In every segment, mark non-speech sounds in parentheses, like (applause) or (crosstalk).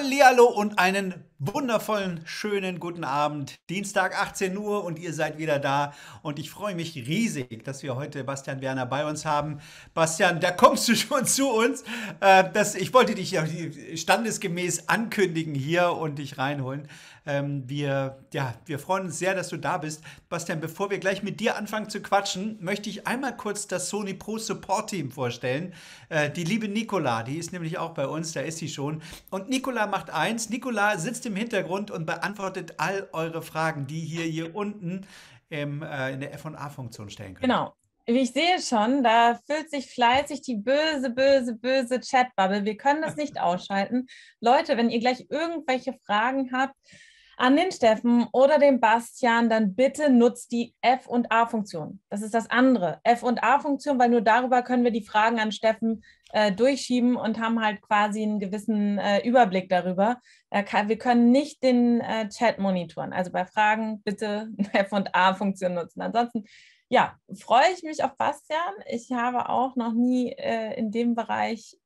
Hallihallo und einen wundervollen, schönen guten Abend. Dienstag 18 Uhr und ihr seid wieder da. Und ich freue mich riesig, dass wir heute Bastian Werner bei uns haben. Bastian, da kommst du (laughs) schon zu uns. Äh, das, ich wollte dich ja standesgemäß ankündigen hier und dich reinholen. Ähm, wir, ja, wir freuen uns sehr, dass du da bist. Bastian, bevor wir gleich mit dir anfangen zu quatschen, möchte ich einmal kurz das Sony Pro Support Team vorstellen. Äh, die liebe Nicola, die ist nämlich auch bei uns, da ist sie schon. Und Nicola macht eins. Nicola sitzt im Hintergrund und beantwortet all eure Fragen, die hier hier unten im, äh, in der F&A-Funktion stellen könnt. Genau. Wie ich sehe schon, da füllt sich fleißig die böse, böse, böse Chatbubble. Wir können das nicht (laughs) ausschalten. Leute, wenn ihr gleich irgendwelche Fragen habt, an den Steffen oder den Bastian, dann bitte nutzt die F- und A-Funktion. Das ist das andere. F- und A-Funktion, weil nur darüber können wir die Fragen an Steffen äh, durchschieben und haben halt quasi einen gewissen äh, Überblick darüber. Äh, wir können nicht den äh, Chat monitoren. Also bei Fragen bitte (laughs) F- und A-Funktion nutzen. Ansonsten ja, freue ich mich auf Bastian. Ich habe auch noch nie äh, in dem Bereich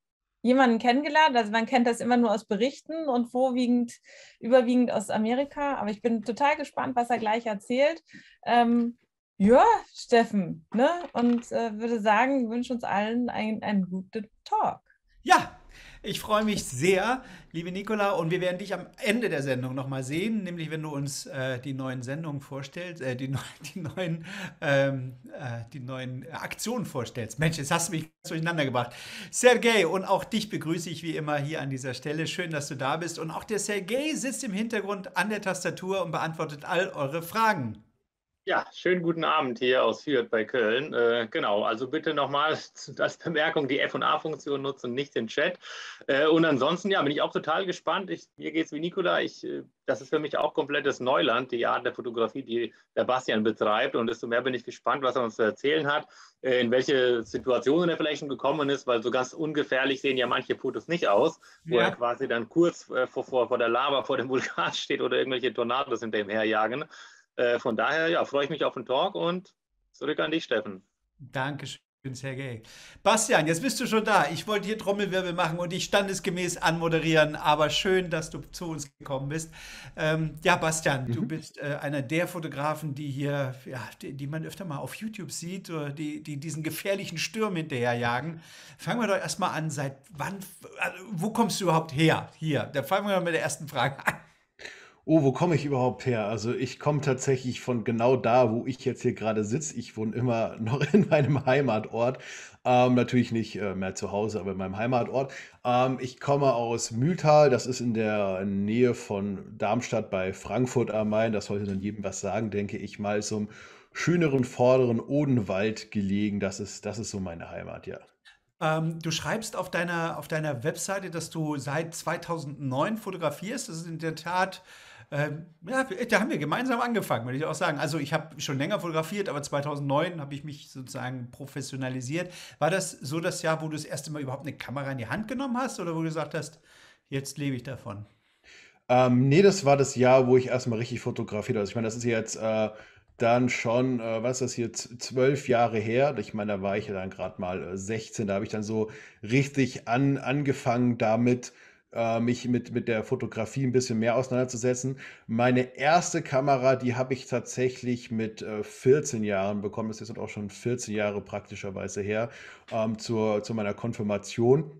jemanden kennengelernt. Also man kennt das immer nur aus Berichten und vorwiegend, überwiegend aus Amerika. Aber ich bin total gespannt, was er gleich erzählt. Ähm, ja, Steffen, ne? Und äh, würde sagen, wünsche uns allen einen guten Talk. Ja, ich freue mich sehr, liebe Nicola, und wir werden dich am Ende der Sendung nochmal sehen, nämlich wenn du uns äh, die neuen Sendungen vorstellst, äh, die, neu, die, neuen, ähm, äh, die neuen Aktionen vorstellst. Mensch, jetzt hast du mich durcheinander gebracht. Sergej, und auch dich begrüße ich wie immer hier an dieser Stelle. Schön, dass du da bist. Und auch der Sergej sitzt im Hintergrund an der Tastatur und beantwortet all eure Fragen. Ja, schönen guten Abend hier aus Fürth bei Köln. Äh, genau, also bitte nochmal (laughs) als Bemerkung die FA-Funktion nutzen, nicht den Chat. Äh, und ansonsten, ja, bin ich auch total gespannt. Ich, mir geht es wie Nikola. Ich, äh, das ist für mich auch komplettes Neuland, die Art der Fotografie, die der Bastian betreibt. Und desto mehr bin ich gespannt, was er uns zu erzählen hat, äh, in welche Situationen er vielleicht schon gekommen ist, weil so ganz ungefährlich sehen ja manche Fotos nicht aus, wo er quasi dann kurz äh, vor, vor, vor der Lava, vor dem Vulkan (laughs) steht oder irgendwelche Tornados hinter ihm herjagen. Äh, von daher ja, freue ich mich auf den Talk und zurück an dich, Steffen. Dankeschön. Sergej. Bastian, jetzt bist du schon da. Ich wollte hier Trommelwirbel machen und dich standesgemäß anmoderieren, aber schön, dass du zu uns gekommen bist. Ähm, ja, Bastian, mhm. du bist äh, einer der Fotografen, die hier, ja, die, die, man öfter mal auf YouTube sieht, oder die, die diesen gefährlichen Sturm hinterherjagen. Fangen wir doch erstmal an, seit wann, also, wo kommst du überhaupt her? Hier, da fangen wir mal mit der ersten Frage an. Oh, wo komme ich überhaupt her? Also ich komme tatsächlich von genau da, wo ich jetzt hier gerade sitze. Ich wohne immer (laughs) noch in meinem Heimatort. Ähm, natürlich nicht äh, mehr zu Hause, aber in meinem Heimatort. Ähm, ich komme aus Mühltal, das ist in der Nähe von Darmstadt bei Frankfurt am Main. Das sollte dann jedem was sagen, denke ich mal. zum schöneren vorderen Odenwald gelegen. Das ist, das ist so meine Heimat, ja. Ähm, du schreibst auf deiner, auf deiner Webseite, dass du seit 2009 fotografierst. Das ist in der Tat ähm, ja, da haben wir gemeinsam angefangen, würde ich auch sagen. Also ich habe schon länger fotografiert, aber 2009 habe ich mich sozusagen professionalisiert. War das so das Jahr, wo du das erste Mal überhaupt eine Kamera in die Hand genommen hast oder wo du gesagt hast, jetzt lebe ich davon? Ähm, nee, das war das Jahr, wo ich erstmal richtig fotografiert habe. Also ich meine, das ist jetzt äh, dann schon, äh, was ist das jetzt, zwölf Jahre her. Ich meine, da war ich ja dann gerade mal äh, 16, da habe ich dann so richtig an, angefangen damit, äh, mich mit, mit der Fotografie ein bisschen mehr auseinanderzusetzen. Meine erste Kamera, die habe ich tatsächlich mit äh, 14 Jahren bekommen. Das ist jetzt auch schon 14 Jahre praktischerweise her, ähm, zur, zu meiner Konfirmation.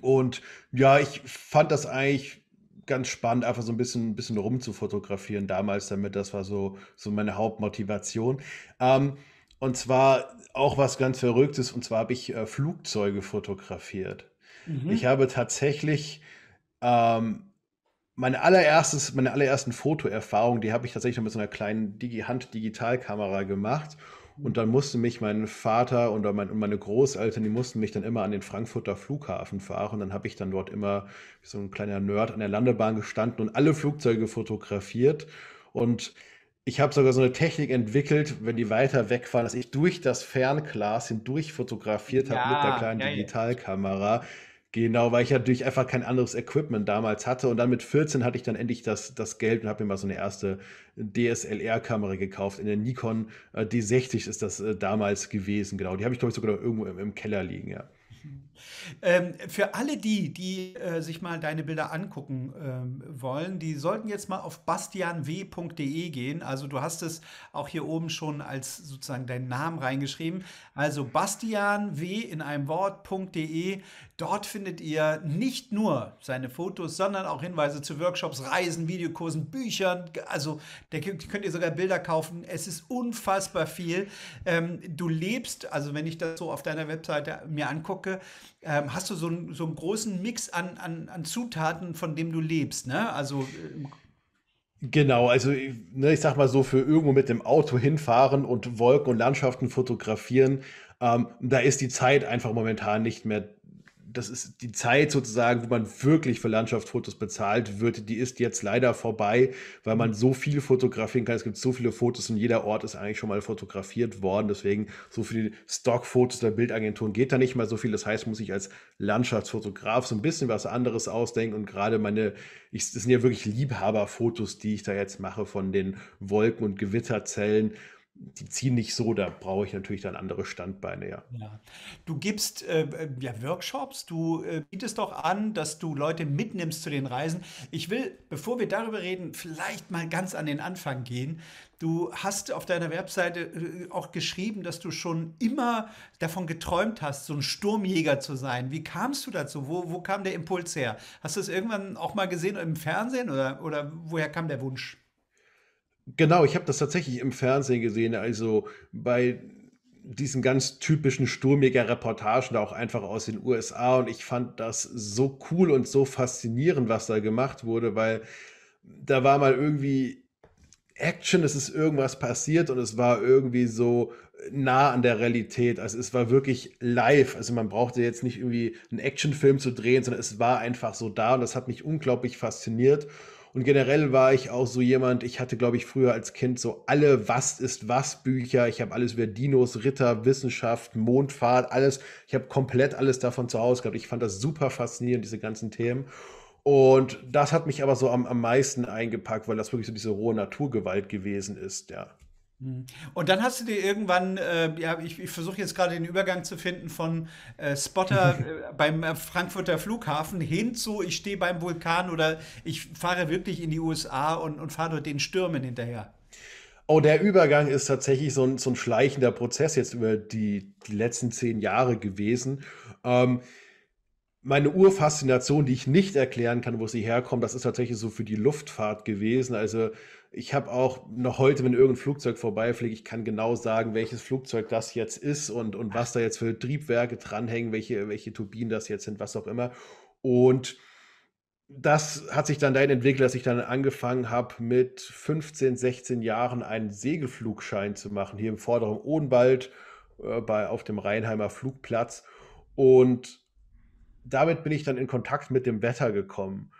Und ja, ich fand das eigentlich ganz spannend, einfach so ein bisschen, ein bisschen rumzufotografieren damals damit. Das war so, so meine Hauptmotivation. Ähm, und zwar auch was ganz Verrücktes, und zwar habe ich äh, Flugzeuge fotografiert. Mhm. Ich habe tatsächlich ähm, meine, allererstes, meine allerersten Fotoerfahrungen, die habe ich tatsächlich mit so einer kleinen Digi Hand-Digitalkamera gemacht. Mhm. Und dann musste mich mein Vater und meine Großeltern, die mussten mich dann immer an den Frankfurter Flughafen fahren. Und dann habe ich dann dort immer wie so ein kleiner Nerd an der Landebahn gestanden und alle Flugzeuge fotografiert. Und ich habe sogar so eine Technik entwickelt, wenn die weiter wegfahren, dass ich durch das Fernglas hindurch fotografiert habe mit der kleinen ja, Digitalkamera. Ja Genau, weil ich natürlich einfach kein anderes Equipment damals hatte. Und dann mit 14 hatte ich dann endlich das, das Geld und habe mir mal so eine erste DSLR-Kamera gekauft. In der Nikon äh, D60 ist das äh, damals gewesen, genau. Die habe ich, glaube ich, sogar irgendwo im, im Keller liegen, ja. Ähm, für alle die, die äh, sich mal deine Bilder angucken ähm, wollen, die sollten jetzt mal auf bastianw.de gehen. Also du hast es auch hier oben schon als sozusagen deinen Namen reingeschrieben. Also bastianw in einem Wort.de. Dort findet ihr nicht nur seine Fotos, sondern auch Hinweise zu Workshops, Reisen, Videokursen, Büchern. Also da könnt ihr sogar Bilder kaufen. Es ist unfassbar viel. Ähm, du lebst, also wenn ich das so auf deiner Webseite mir angucke, ähm, hast du so, ein, so einen großen Mix an, an, an Zutaten, von dem du lebst. Ne? Also äh, Genau, also ne, ich sag mal so, für irgendwo mit dem Auto hinfahren und Wolken und Landschaften fotografieren, ähm, da ist die Zeit einfach momentan nicht mehr das ist die Zeit sozusagen, wo man wirklich für Landschaftsfotos bezahlt wird, die ist jetzt leider vorbei, weil man so viel fotografieren kann. Es gibt so viele Fotos und jeder Ort ist eigentlich schon mal fotografiert worden. Deswegen so viele Stockfotos der Bildagenturen geht da nicht mal so viel. Das heißt, muss ich als Landschaftsfotograf so ein bisschen was anderes ausdenken und gerade meine, ich, das sind ja wirklich Liebhaberfotos, die ich da jetzt mache von den Wolken und Gewitterzellen die ziehen nicht so, da brauche ich natürlich dann andere Standbeine, ja. ja. Du gibst äh, ja, Workshops, du äh, bietest doch an, dass du Leute mitnimmst zu den Reisen. Ich will, bevor wir darüber reden, vielleicht mal ganz an den Anfang gehen. Du hast auf deiner Webseite äh, auch geschrieben, dass du schon immer davon geträumt hast, so ein Sturmjäger zu sein. Wie kamst du dazu? Wo, wo kam der Impuls her? Hast du es irgendwann auch mal gesehen im Fernsehen oder, oder woher kam der Wunsch? Genau, ich habe das tatsächlich im Fernsehen gesehen, also bei diesen ganz typischen sturmiger Reportagen, auch einfach aus den USA. Und ich fand das so cool und so faszinierend, was da gemacht wurde, weil da war mal irgendwie Action, es ist irgendwas passiert und es war irgendwie so nah an der Realität. Also es war wirklich live. Also man brauchte jetzt nicht irgendwie einen Actionfilm zu drehen, sondern es war einfach so da und das hat mich unglaublich fasziniert. Und generell war ich auch so jemand, ich hatte, glaube ich, früher als Kind so alle Was ist was Bücher. Ich habe alles über Dinos, Ritter, Wissenschaft, Mondfahrt, alles. Ich habe komplett alles davon zu Hause gehabt. Ich fand das super faszinierend, diese ganzen Themen. Und das hat mich aber so am, am meisten eingepackt, weil das wirklich so diese rohe Naturgewalt gewesen ist, ja. Mhm. Und dann hast du dir irgendwann, äh, ja, ich, ich versuche jetzt gerade den Übergang zu finden von äh, Spotter (laughs) äh, beim äh, Frankfurter Flughafen hin zu, ich stehe beim Vulkan oder ich fahre wirklich in die USA und, und fahre dort den Stürmen hinterher. Oh, der Übergang ist tatsächlich so ein, so ein schleichender Prozess jetzt über die, die letzten zehn Jahre gewesen. Ähm, meine Urfaszination, die ich nicht erklären kann, wo sie herkommt, das ist tatsächlich so für die Luftfahrt gewesen. Also ich habe auch noch heute, wenn irgendein Flugzeug vorbeifliegt, ich kann genau sagen, welches Flugzeug das jetzt ist und, und was da jetzt für Triebwerke dranhängen, welche, welche Turbinen das jetzt sind, was auch immer. Und das hat sich dann dahin entwickelt, dass ich dann angefangen habe, mit 15, 16 Jahren einen Segelflugschein zu machen, hier im vorderen Odenwald äh, bei, auf dem Rheinheimer Flugplatz. Und damit bin ich dann in Kontakt mit dem Wetter gekommen.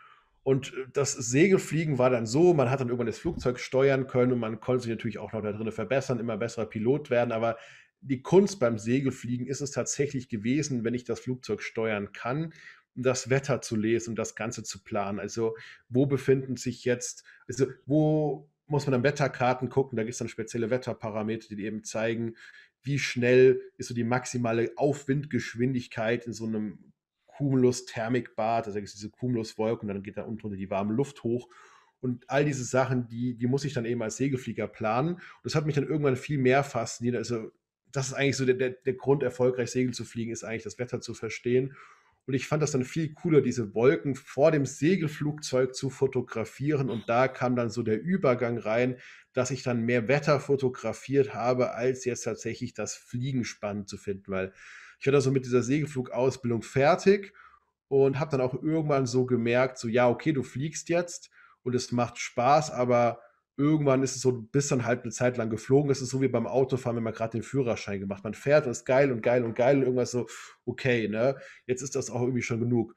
Und äh, das Segelfliegen war dann so, man hat dann irgendwann das Flugzeug steuern können und man konnte sich natürlich auch noch da drin verbessern, immer besserer Pilot werden. Aber die Kunst beim Segelfliegen ist es tatsächlich gewesen, wenn ich das Flugzeug steuern kann, das Wetter zu lesen und das Ganze zu planen. Also wo befinden sich jetzt, also wo muss man dann Wetterkarten gucken, da gibt es dann spezielle Wetterparameter, die eben zeigen, wie schnell ist so die maximale Aufwindgeschwindigkeit in so einem Cumulus Bad, also diese Cumulus-Wolken, dann geht da unten unter die warme Luft hoch. Und all diese Sachen, die, die muss ich dann eben als Segelflieger planen. Und das hat mich dann irgendwann viel mehr fasziniert. Also, das ist eigentlich so der, der, der Grund, erfolgreich Segel zu fliegen, ist eigentlich das Wetter zu verstehen. Und ich fand das dann viel cooler, diese Wolken vor dem Segelflugzeug zu fotografieren. Und da kam dann so der Übergang rein, dass ich dann mehr Wetter fotografiert habe, als jetzt tatsächlich das Fliegen spannend zu finden, weil ich war da so mit dieser Segelflugausbildung fertig und habe dann auch irgendwann so gemerkt, so ja, okay, du fliegst jetzt und es macht Spaß, aber irgendwann ist es so, du bist dann halt eine Zeit lang geflogen. Es ist so wie beim Autofahren, wenn man gerade den Führerschein gemacht. Man fährt und ist geil und geil und geil und irgendwas so, okay, ne, jetzt ist das auch irgendwie schon genug.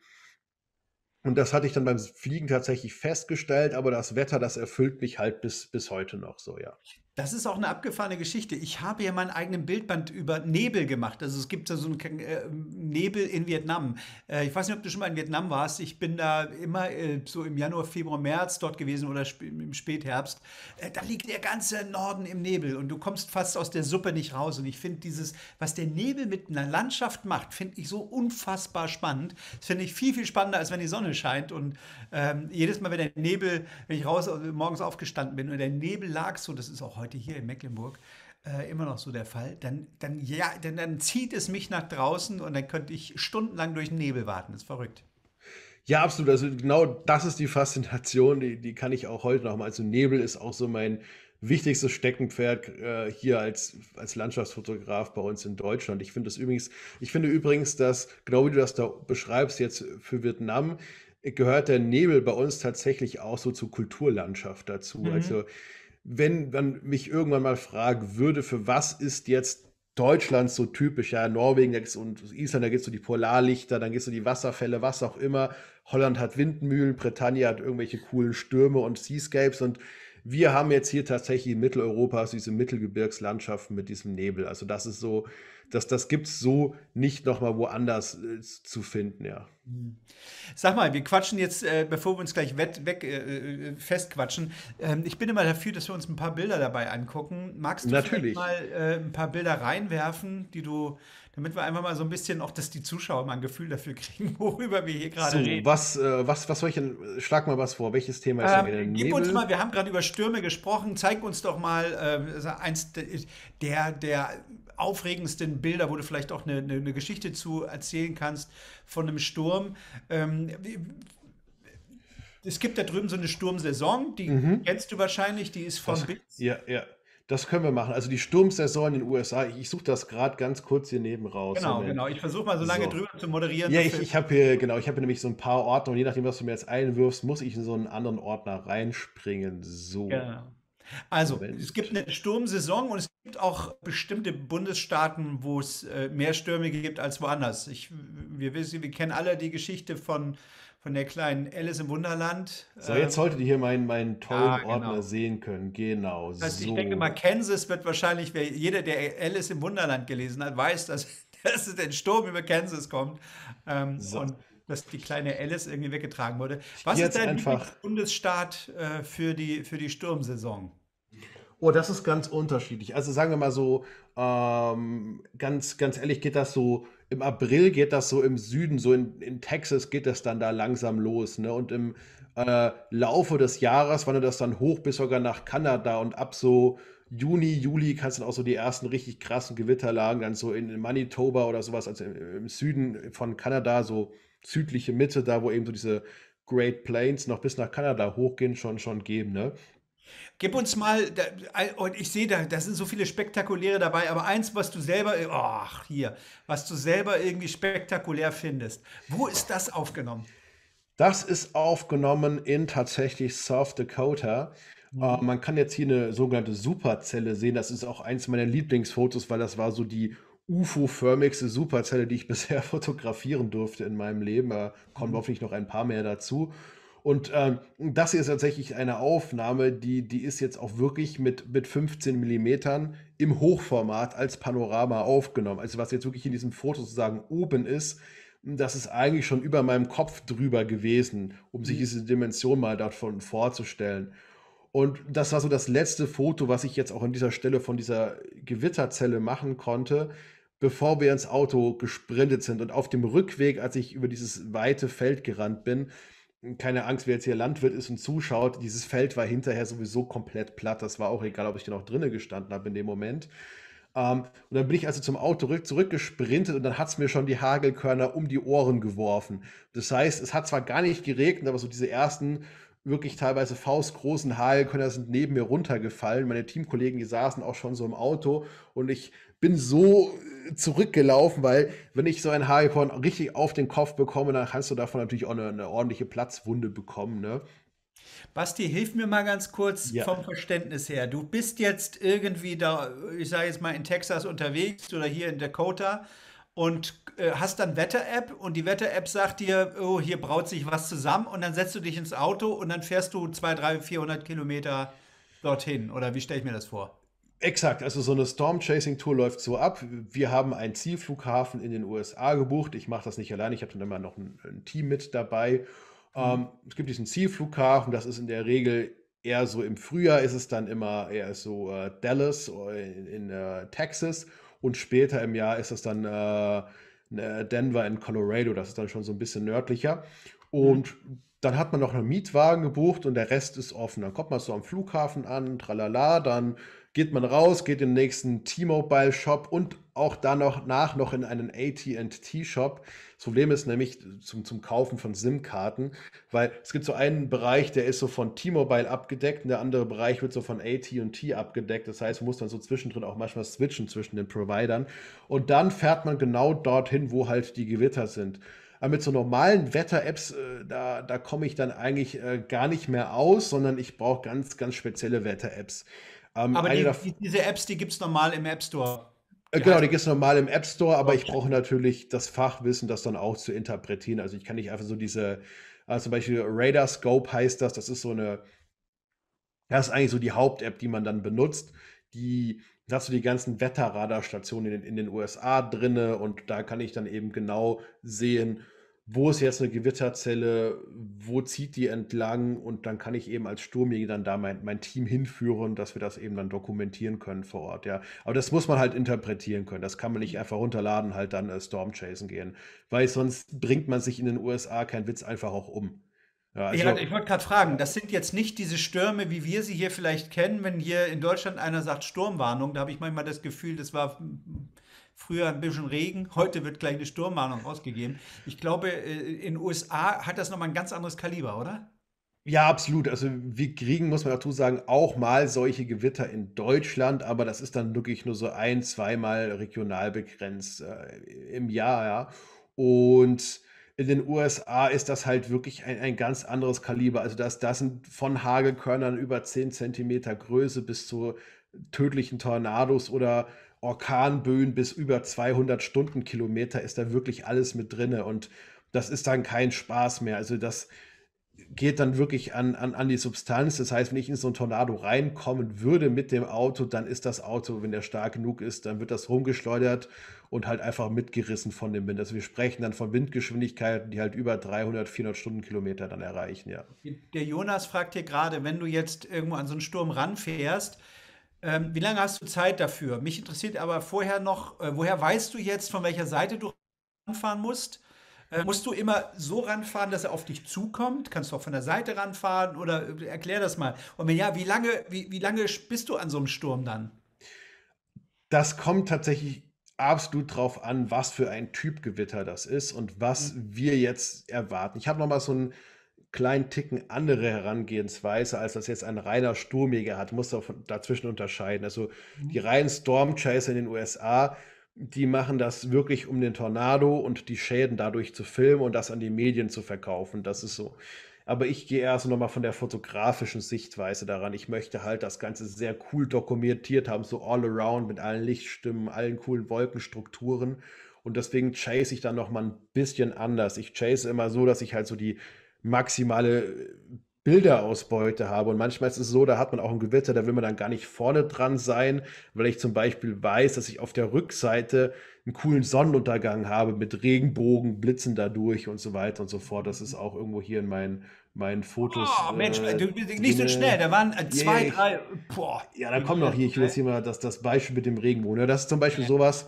Und das hatte ich dann beim Fliegen tatsächlich festgestellt, aber das Wetter, das erfüllt mich halt bis, bis heute noch so, ja. Das ist auch eine abgefahrene Geschichte. Ich habe ja meinen eigenen Bildband über Nebel gemacht. Also es gibt da so einen äh, Nebel in Vietnam. Äh, ich weiß nicht, ob du schon mal in Vietnam warst. Ich bin da immer äh, so im Januar, Februar, März dort gewesen oder sp im Spätherbst. Äh, da liegt der ganze Norden im Nebel und du kommst fast aus der Suppe nicht raus. Und ich finde dieses, was der Nebel mit einer Landschaft macht, finde ich so unfassbar spannend. Das finde ich viel, viel spannender, als wenn die Sonne scheint. Und ähm, jedes Mal, wenn der Nebel, wenn ich raus morgens aufgestanden bin und der Nebel lag so, das ist auch heute heute hier in Mecklenburg äh, immer noch so der Fall, dann, dann, ja, dann, dann zieht es mich nach draußen und dann könnte ich stundenlang durch den Nebel warten. Das ist verrückt. Ja, absolut. Also genau das ist die Faszination, die, die kann ich auch heute noch mal. Also Nebel ist auch so mein wichtigstes Steckenpferd äh, hier als, als Landschaftsfotograf bei uns in Deutschland. Ich finde das übrigens, ich finde übrigens, dass, genau wie du das da beschreibst, jetzt für Vietnam, gehört der Nebel bei uns tatsächlich auch so zur Kulturlandschaft dazu. Mhm. Also wenn man mich irgendwann mal fragen würde, für was ist jetzt Deutschland so typisch, ja, Norwegen und Island, da gibt es so die Polarlichter, dann gibt es so die Wasserfälle, was auch immer. Holland hat Windmühlen, Bretagne hat irgendwelche coolen Stürme und Seascapes und wir haben jetzt hier tatsächlich in Mitteleuropa diese Mittelgebirgslandschaften mit diesem Nebel. Also das ist so das, das gibt es so nicht nochmal woanders äh, zu finden, ja. Hm. Sag mal, wir quatschen jetzt, äh, bevor wir uns gleich wett, weg äh, äh, festquatschen. Ähm, ich bin immer dafür, dass wir uns ein paar Bilder dabei angucken. Magst du Natürlich. mal äh, ein paar Bilder reinwerfen, die du, damit wir einfach mal so ein bisschen, auch dass die Zuschauer mal ein Gefühl dafür kriegen, (laughs) worüber wir hier gerade so, reden. Was, äh, was, was soll ich denn, schlag mal was vor, welches Thema ist ähm, denn Gib Nebel? uns mal, wir haben gerade über Stürme gesprochen, zeig uns doch mal eins der, der aufregendsten Bilder, wo du vielleicht auch eine, eine, Geschichte zu erzählen kannst von einem Sturm. Ähm, es gibt da drüben so eine Sturmsaison, die mhm. kennst du wahrscheinlich, die ist von das, Ja, ja. Das können wir machen. Also die Sturmsaison in den USA, ich, ich suche das gerade ganz kurz hier neben raus. Genau, Moment. genau. Ich versuche mal so lange so. drüber zu moderieren. Ja, ich, ich habe hier, genau, ich habe nämlich so ein paar Ordner und je nachdem, was du mir jetzt einwirfst, muss ich in so einen anderen Ordner reinspringen. So. Genau. Also, es gibt eine Sturmsaison und es gibt auch bestimmte Bundesstaaten, wo es äh, mehr Stürme gibt als woanders. Ich, wir, wissen, wir kennen alle die Geschichte von, von der kleinen Alice im Wunderland. So, jetzt ähm, solltet ihr hier meinen, meinen tollen ja, genau. Ordner sehen können. Genau. Das so. Ich denke mal, Kansas wird wahrscheinlich, wer, jeder, der Alice im Wunderland gelesen hat, weiß, dass, (laughs) dass es den Sturm über Kansas kommt. Ähm, so. Und dass die kleine Alice irgendwie weggetragen wurde. Was Jetzt ist dein Bundesstaat äh, für, die, für die Sturmsaison? Oh, das ist ganz unterschiedlich. Also sagen wir mal so, ähm, ganz, ganz ehrlich geht das so, im April geht das so im Süden, so in, in Texas geht das dann da langsam los. Ne? Und im äh, Laufe des Jahres wandert das dann hoch bis sogar nach Kanada und ab so Juni, Juli kannst du dann auch so die ersten richtig krassen Gewitterlagen dann so in, Manitoba oder sowas, also im, im Süden von Kanada so südliche Mitte, da wo eben so diese Great Plains noch bis nach Kanada hochgehen, schon, schon geben. Ne? Gib uns mal, und ich sehe, da, da sind so viele spektakuläre dabei, aber eins, was du selber, ach hier, was du selber irgendwie spektakulär findest. Wo ist das aufgenommen? Das ist aufgenommen in tatsächlich South Dakota. Mhm. Uh, man kann jetzt hier eine sogenannte Superzelle sehen. Das ist auch eins meiner Lieblingsfotos, weil das war so die UFO-förmigste Superzelle, die ich (laughs) bisher fotografieren durfte in meinem Leben. Da kommen mhm. hoffentlich noch ein paar mehr dazu. Und ähm, das hier ist tatsächlich eine Aufnahme, die, die ist jetzt auch wirklich mit, mit 15 Millimetern im Hochformat als Panorama aufgenommen. Also was jetzt wirklich in diesem Foto sozusagen oben ist, das ist eigentlich schon über meinem Kopf drüber gewesen, um sich mhm. diese Dimension mal davon vorzustellen. Und das war so das letzte Foto, was ich jetzt auch an dieser Stelle von dieser Gewitterzelle machen konnte bevor wir ins Auto gesprintet sind. Und auf dem Rückweg, als ich über dieses weite Feld gerannt bin, keine Angst, wer jetzt hier Landwirt ist und zuschaut, dieses Feld war hinterher sowieso komplett platt. Das war auch egal, ob ich da noch drinnen gestanden habe in dem Moment. Ähm, und dann bin ich also zum Auto rück, zurückgesprintet und dann hat es mir schon die Hagelkörner um die Ohren geworfen. Das heißt, es hat zwar gar nicht geregnet, aber so diese ersten wirklich teilweise faustgroßen Hagelkörner sind neben mir runtergefallen. Meine Teamkollegen, die saßen auch schon so im Auto und ich bin so äh, zurückgelaufen, weil wenn ich so ein Harikorn richtig auf den Kopf bekomme, dann kannst du davon natürlich auch eine, eine ordentliche Platzwunde bekommen, ne? Basti, hilf mir mal ganz kurz ja. vom Verständnis her. Du bist jetzt irgendwie da, ich sage jetzt mal in Texas unterwegs oder hier in Dakota und äh, hast dann Wetter-App und die Wetter-App sagt dir, oh, hier braut sich was zusammen und dann setzt du dich ins Auto und dann fährst du 200, 300, 400 Kilometer dorthin. Oder wie stelle ich mir das vor? Exakt, also so eine Storm Chasing Tour läuft so ab. Wir haben einen Zielflughafen in den USA gebucht. Ich mache das nicht allein, ich habe dann immer noch ein, ein Team mit dabei. Mhm. Ähm, es gibt diesen Zielflughafen, das ist in der Regel eher so im Frühjahr, ist es dann immer eher so äh, Dallas äh, in, in äh, Texas und später im Jahr ist es dann äh, ne, Denver in Colorado, das ist dann schon so ein bisschen nördlicher. Mhm. Und mhm dann hat man noch einen Mietwagen gebucht und der Rest ist offen. Dann kommt man so am Flughafen an, tralala, dann geht man raus, geht in den nächsten T-Mobile Shop und auch danach noch in einen AT&T Shop. Das Problem ist nämlich zum, zum Kaufen von SIM-Karten, weil es gibt so einen Bereich, der ist so von T-Mobile abgedeckt und der andere Bereich wird so von AT&T abgedeckt. Das heißt, man muss dann so zwischendrin auch manchmal switchen zwischen den Providern und dann fährt man genau dorthin, wo halt die Gewitter sind. Aber mit so normalen Wetter-Apps, äh, da, da komme ich dann eigentlich äh, gar nicht mehr aus, sondern ich brauche ganz, ganz spezielle Wetter-Apps. Ähm, aber die, die, diese Apps, die gibt es normal im App Store. Äh, die genau, die gibt es normal im App Store, aber ich brauche natürlich das Fachwissen, das dann auch zu interpretieren. Also ich kann nicht einfach so diese, also zum Beispiel Radar Scope heißt das, das ist so eine, das ist eigentlich so die Haupt-App, die man dann benutzt. Die, da hast du die ganzen Wetterradarstationen in, in den USA drinne und da kann ich dann eben genau sehen, wo ist jetzt eine Gewitterzelle, wo zieht die entlang und dann kann ich eben als Sturmjäger dann da mein, mein Team hinführen, dass wir das eben dann dokumentieren können vor Ort, ja. Aber das muss man halt interpretieren können, das kann man nicht einfach runterladen, halt dann äh, Stormchasen gehen, weil sonst bringt man sich in den USA, kein Witz, einfach auch um. Ja, also, ich, ich wollte gerade fragen, das sind jetzt nicht diese Stürme, wie wir sie hier vielleicht kennen, wenn hier in Deutschland einer sagt Sturmwarnung, da habe ich manchmal das Gefühl, das war Früher ein bisschen Regen, heute wird gleich eine Sturmmahnung ausgegeben. Ich glaube, äh, in den USA hat das nochmal ein ganz anderes Kaliber, oder? Ja, absolut. Also wir kriegen, muss man dazu sagen, auch mal solche Gewitter in Deutschland, aber das ist dann wirklich nur so ein, zweimal regional begrenzt äh, im Jahr, ja. Und in den USA ist das halt wirklich ein, ein ganz anderes Kaliber. Also das, das sind von Hagelkörnern über 10 Zentimeter Größe bis zu tödlichen Tornados oder Orkanböen bis über 200 Stundenkilometer ist da wirklich alles mit drinne und das ist dann kein Spaß mehr. Also das geht dann wirklich an, an, an die Substanz. Das heißt, wenn ich in so ein Tornado reinkommen würde mit dem Auto, dann ist das Auto, wenn der stark genug ist, dann wird das rumgeschleudert und halt einfach mitgerissen von dem Wind. Also wir sprechen dann von Windgeschwindigkeiten, die halt über 300, 400 Stundenkilometer dann erreichen, ja. Der Jonas fragt hier gerade, wenn du jetzt irgendwo an so einen Sturm ranfährst, ähm, wie lange hast du Zeit dafür? Mich interessiert aber vorher noch, äh, woher weißt du jetzt, von welcher Seite du ranfahren musst? Äh, musst du immer so ranfahren, dass er auf dich zukommt? Kannst du auch von der Seite ranfahren oder äh, erklär das mal. Und wenn ja, wie lange, wie, wie lange bist du an so einem Sturm dann? Das kommt tatsächlich absolut drauf an, was für ein Typ Gewitter das ist und was mhm. wir jetzt erwarten. Ich habe nochmal so ein kleinen Ticken andere Herangehensweise, als das jetzt ein reiner Sturmjäger hat. Muss dazwischen unterscheiden. Also mhm. die reinen Stormchaser in den USA, die machen das wirklich, um den Tornado und die Schäden dadurch zu filmen und das an die Medien zu verkaufen. Das ist so. Aber ich gehe erst nochmal von der fotografischen Sichtweise daran. Ich möchte halt das Ganze sehr cool dokumentiert haben, so all around mit allen Lichtstimmen, allen coolen Wolkenstrukturen. Und deswegen chase ich dann nochmal ein bisschen anders. Ich chase immer so, dass ich halt so die maximale Bilderausbeute habe. Und manchmal ist es so, da hat man auch ein Gewitter, da will man dann gar nicht vorne dran sein, weil ich zum Beispiel weiß, dass ich auf der Rückseite einen coolen Sonnenuntergang habe mit Regenbogen, Blitzen dadurch und so weiter und so fort. Das ist auch irgendwo hier in meinen meinen Fotos. Oh, Mensch, äh, du, nicht so schnell. Da waren äh, zwei, yeah, drei. Boah. Ja, da kommt noch hier. Ich will jetzt hier mal das, das Beispiel mit dem Regenbogen. Ja, ne? das ist zum Beispiel ja. sowas.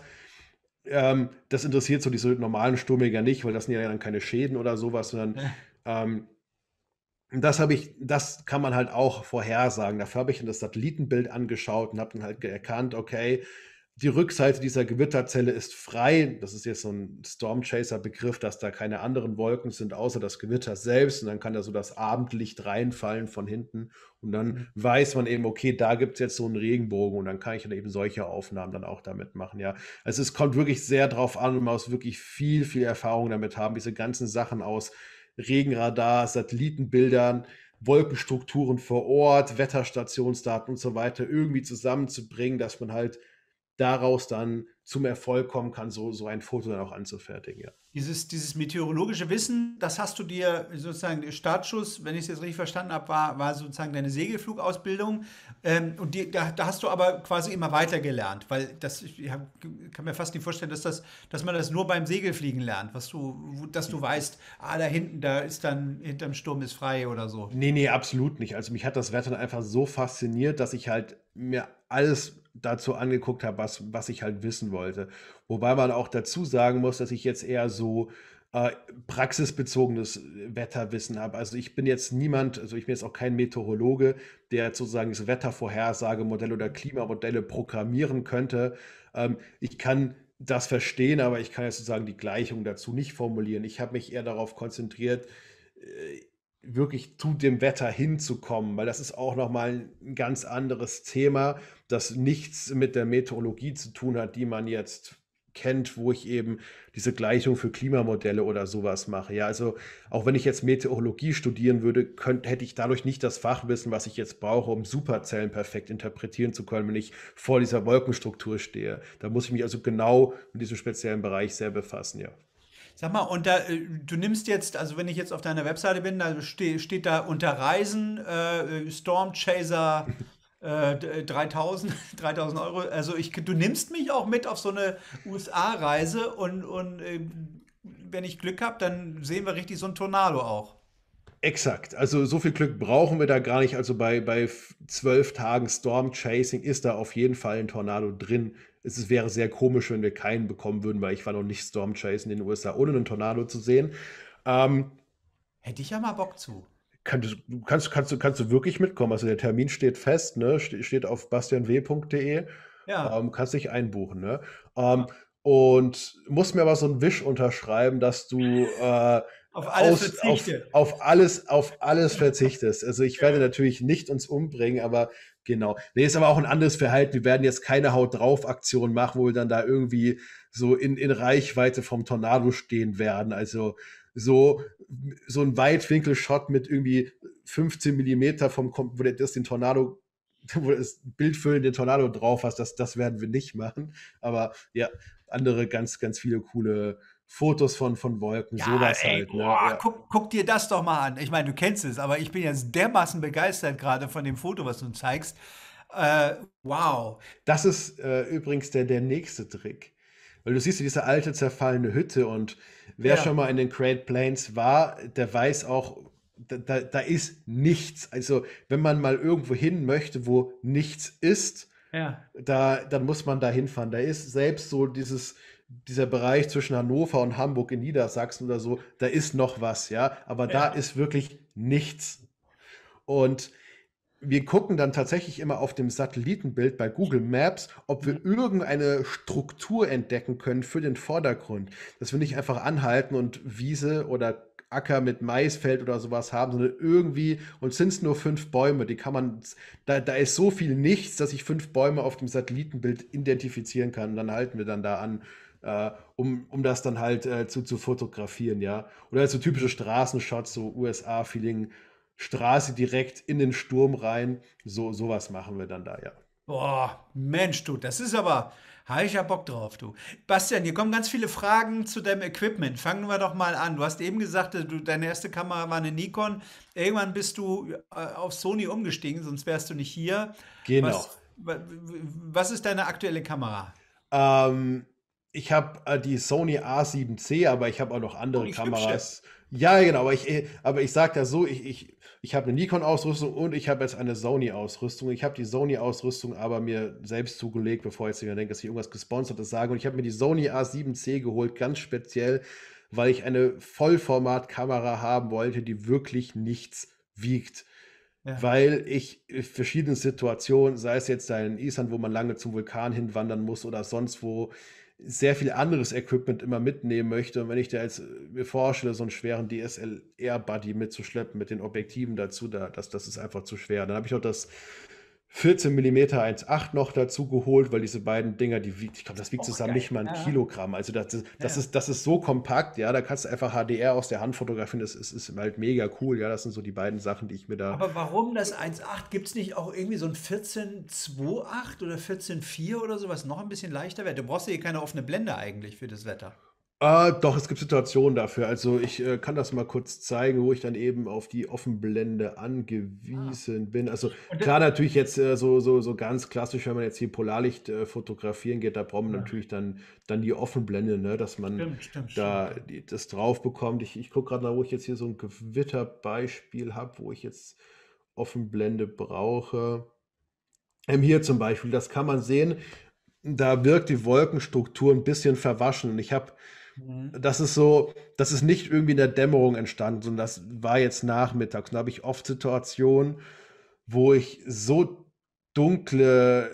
Ähm, das interessiert so diese normalen Sturmjäger nicht, weil das sind ja dann keine Schäden oder sowas, sondern ähm, das habe ich, das kann man halt auch vorhersagen. Dafür habe ich das Satellitenbild angeschaut und habe dann halt erkannt, okay, die Rückseite dieser Gewitterzelle ist frei. Das ist jetzt so ein Stormchaser-Begriff, dass da keine anderen Wolken sind, außer das Gewitter selbst. Und dann kann da so das Abendlicht reinfallen von hinten. Und dann mhm. weiß man eben, okay, da gibt es jetzt so einen Regenbogen. Und dann kann ich dann eben solche Aufnahmen dann auch damit machen. Ja, also es kommt wirklich sehr drauf an und man muss wirklich viel, viel Erfahrung damit haben, diese ganzen Sachen aus Regenradar, Satellitenbildern, Wolkenstrukturen vor Ort, Wetterstationsdaten und so weiter irgendwie zusammenzubringen, dass man halt daraus dann zum Erfolg kommen kann, so, so ein Foto dann auch anzufertigen. Ja. Dieses, dieses meteorologische Wissen, das hast du dir sozusagen, der Startschuss, wenn ich es jetzt richtig verstanden habe, war, war sozusagen deine Segelflugausbildung. Ähm, und die, da, da, hast du aber quasi immer weiter gelernt, weil das, ich hab, kann mir fast nicht vorstellen, dass, das, dass man das nur beim Segelfliegen lernt, was du, dass du weißt, ah, da hinten, da ist dann, hinterm Sturm ist frei oder so. Nee, nee, absolut nicht. Also mich hat das Wetter einfach so fasziniert, dass ich halt mir alles dazu angeguckt habe, was, was ich halt wissen wollte. Wobei man auch dazu sagen muss, dass ich jetzt eher so äh, praxisbezogenes äh, Wetterwissen habe. Also ich bin jetzt niemand, also ich bin jetzt auch kein Meteorologe, der sozusagen das Wettervorhersagemodell oder Klimamodelle programmieren könnte. Ähm, ich kann das verstehen, aber ich kann jetzt sozusagen die Gleichung dazu nicht formulieren. Ich habe mich eher darauf konzentriert, äh, wirklich zu dem Wetter hinzukommen, weil das ist auch nochmal ein ganz anderes Thema das nichts mit der Meteorologie zu tun hat, die man jetzt kennt, wo ich eben diese Gleichung für Klimamodelle oder sowas mache. Ja, also auch wenn ich jetzt Meteorologie studieren würde, könnt, hätte ich dadurch nicht das Fachwissen, was ich jetzt brauche, um Superzellen perfekt interpretieren zu können, wenn ich vor dieser Wolkenstruktur stehe. Da muss ich mich also genau mit diesem speziellen Bereich sehr befassen, ja. Sag mal, und da, äh, du nimmst jetzt, also wenn ich jetzt auf deiner Webseite bin, da steht, steht da unter Reisen äh, Storm Chaser (laughs) 3000, äh, 3000 äh, (laughs) Euro. Also ich, du nimmst mich auch mit auf so eine USA-Reise und, und äh, wenn ich Glück habe, dann sehen wir richtig so ein Tornado auch. Exakt. Also so viel Glück brauchen wir da gar nicht. Also bei, bei zwölf Tagen Storm Chasing ist da auf jeden Fall ein Tornado drin. Es wäre sehr komisch, wenn wir keinen bekommen würden, weil ich war noch nicht Storm Chasing in den USA, ohne einen Tornado zu sehen. Ähm, Hätte ich ja mal Bock zu kannst, kannst, kannst, du, kannst du wirklich mitkommen. Also der Termin steht fest, ne? steht auf bastianw.de. Ja. Ähm, kannst dich einbuchen. Ne? Ähm, und musst mir aber so einen Wisch unterschreiben, dass du äh, auf, alles aus, auf, auf, alles, auf alles verzichtest. Also ich werde natürlich nicht uns umbringen, aber genau. Nee, ist aber auch ein anderes Verhalten. Wir werden jetzt keine Haut drauf Aktion machen, wo wir dann da irgendwie so in, in Reichweite vom Tornado stehen werden. Also so, so ein Weitwinkel-Shot mit irgendwie 15 Millimeter vom, wo der das den Tornado, (laughs) wo das Bildfüllen den Tornado drauf hast, das, das werden wir nicht machen. Aber ja, andere ganz, ganz viele coole Fotos von, von Wolken, ja, sowas ey, halt. Ne? Boah, ja. guck, guck, dir das doch mal an. Ich meine, du kennst es, aber ich bin jetzt dermaßen begeistert gerade von dem Foto, was du zeigst. Äh, wow. Das ist äh, übrigens der, der nächste Trick. Weil du siehst diese alte zerfallene Hütte und wer ja. schon mal in den Great Plains war, der weiß auch, da, da, da, ist nichts. Also, wenn man mal irgendwo hin möchte, wo nichts ist, ja. da, dann muss man da hinfahren. Da ist selbst so dieses, dieser Bereich zwischen Hannover und Hamburg in Niedersachsen oder so, da ist noch was, ja. Aber ja. da ist wirklich nichts. Und wir gucken dann tatsächlich immer auf dem Satellitenbild bei Google Maps, ob wir mhm. irgendeine Struktur entdecken können für den Vordergrund. Dass wir nicht einfach anhalten und Wiese oder Acker mit Maisfeld oder sowas haben, sondern irgendwie, und sind es nur fünf Bäume, die kann man, da, da ist so viel nichts, dass ich fünf Bäume auf dem Satellitenbild identifizieren kann. Und dann halten wir dann da an. Uh, um, um das dann halt uh, zu, zu fotografieren, ja. Oder so typische Straßenshots, so USA-Feeling, Straße direkt in den Sturm rein. So sowas machen wir dann da, ja. Boah, Mensch, du, das ist aber, habe ich ja Bock drauf, du. Bastian, hier kommen ganz viele Fragen zu deinem Equipment. Fangen wir doch mal an. Du hast eben gesagt, du, deine erste Kamera war eine Nikon. Irgendwann bist du äh, auf Sony umgestiegen, sonst wärst du nicht hier. Genau. Was, was ist deine aktuelle Kamera? Ähm, ich habe äh, die Sony A7C, aber ich habe auch noch andere Kameras. Hübsch, ja, genau, aber ich, äh, aber ich sage da so, ich, ich, ich habe eine Nikon-Ausrüstung und ich habe jetzt eine Sony-Ausrüstung. Ich habe die Sony-Ausrüstung aber mir selbst zugelegt, bevor ich jetzt wieder denke, dass ich irgendwas gesponsertes sage. Und ich habe mir die Sony A7C geholt, ganz speziell, weil ich eine Vollformat-Kamera haben wollte, die wirklich nichts wiegt. Ja. Weil ich in äh, verschiedenen Situationen, sei es jetzt in Island, wo man lange zum Vulkan hinwandern muss oder sonst wo, sehr viel anderes Equipment immer mitnehmen möchte. Und wenn ich da jetzt äh, mir vorstelle, so einen schweren DSLR-Buddy mitzuschleppen mit den Objektiven dazu, da, das, das ist einfach zu schwer. Dann habe ich auch das 14 mm 1,8 noch dazu geholt, weil diese beiden Dinger, die wiegt, ich glaube, das wiegt oh zusammen geil. nicht mal ein ja. Kilogramm. Also das, das, das ja. ist, das ist so kompakt, ja, da kannst du einfach HDR aus der Hand fotografieren, das ist, ist halt mega cool, ja, das sind so die beiden Sachen, die ich mir da. Aber warum das 1,8? Gibt es nicht auch irgendwie so ein 14,28 oder 14,4 oder sowas noch ein bisschen leichter wäre? Du brauchst ja hier eh keine offene Blende eigentlich für das Wetter. Ah, doch, es gibt Situationen dafür. Also ich äh, kann das mal kurz zeigen, wo ich dann eben auf die Offenblende angewiesen ah. bin. Also klar, natürlich jetzt äh, so, so, so ganz klassisch, wenn man jetzt hier Polarlicht äh, fotografieren geht, da braucht man Ja, natürlich dann, dann die Offenblende, ne, dass man stimmt, stimmt, da stimmt. das drauf bekommt. Ich, ich gucke gerade mal, wo ich jetzt hier so ein Gewitterbeispiel habe, wo ich jetzt Offenblende brauche. Ähm, hier zum Beispiel, das kann man sehen. Da wirkt die Wolkenstruktur ein bisschen verwaschen. Und ich habe Mhm. Das ist so, das ist nicht irgendwie in der Dämmerung entstanden, sondern das war jetzt nachmittags. Und da habe ich oft Situationen, wo ich so dunkle,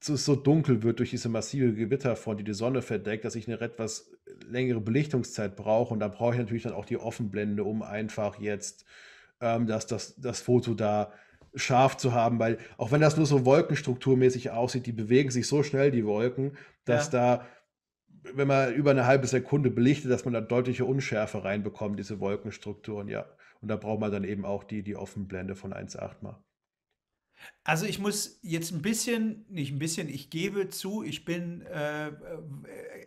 so, so dunkel wird durch diese massive Gewitterfront, die die Sonne verdeckt, dass ich eine etwas längere Belichtungszeit brauche. Und da brauche ich natürlich dann auch die Offenblende, um einfach jetzt ähm, dass das, das Foto da scharf zu haben, weil auch wenn das nur so wolkenstrukturmäßig aussieht, die bewegen sich so schnell, die Wolken, dass ja. da wenn man über eine halbe Sekunde belichtet, dass man da deutliche Unschärfe reinbekommt, diese Wolkenstrukturen, ja. Und da braucht man dann eben auch die, die Offenblende von 1,8 mal. Also ich muss jetzt ein bisschen, nicht ein bisschen, ich gebe zu, ich bin äh,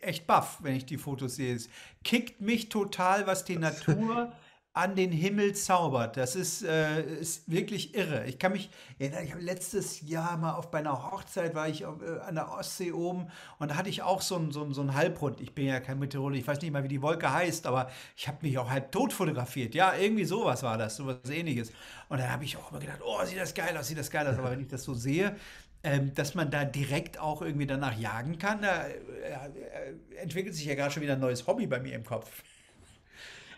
echt baff, wenn ich die Fotos sehe. Es kickt mich total, was die Natur an den Himmel zaubert. Das ist, äh, ist wirklich irre. Ich kann mich erinnern, ich habe letztes Jahr mal auf meiner Hochzeit war ich auf, äh, an der Ostsee oben und da hatte ich auch so einen so so ein Halbrund. Ich bin ja kein Meteorologe, ich weiß nicht mal, wie die Wolke heißt, aber ich habe mich auch halb tot fotografiert. Ja, irgendwie sowas war das, sowas ähnliches. Und dann habe ich auch immer gedacht, oh, sieht das geil aus, sieht das geil aus. Aber wenn ich das so sehe, ähm, dass man da direkt auch irgendwie danach jagen kann, da äh, äh entwickelt sich ja gerade schon wieder ein neues Hobby bei mir im Kopf.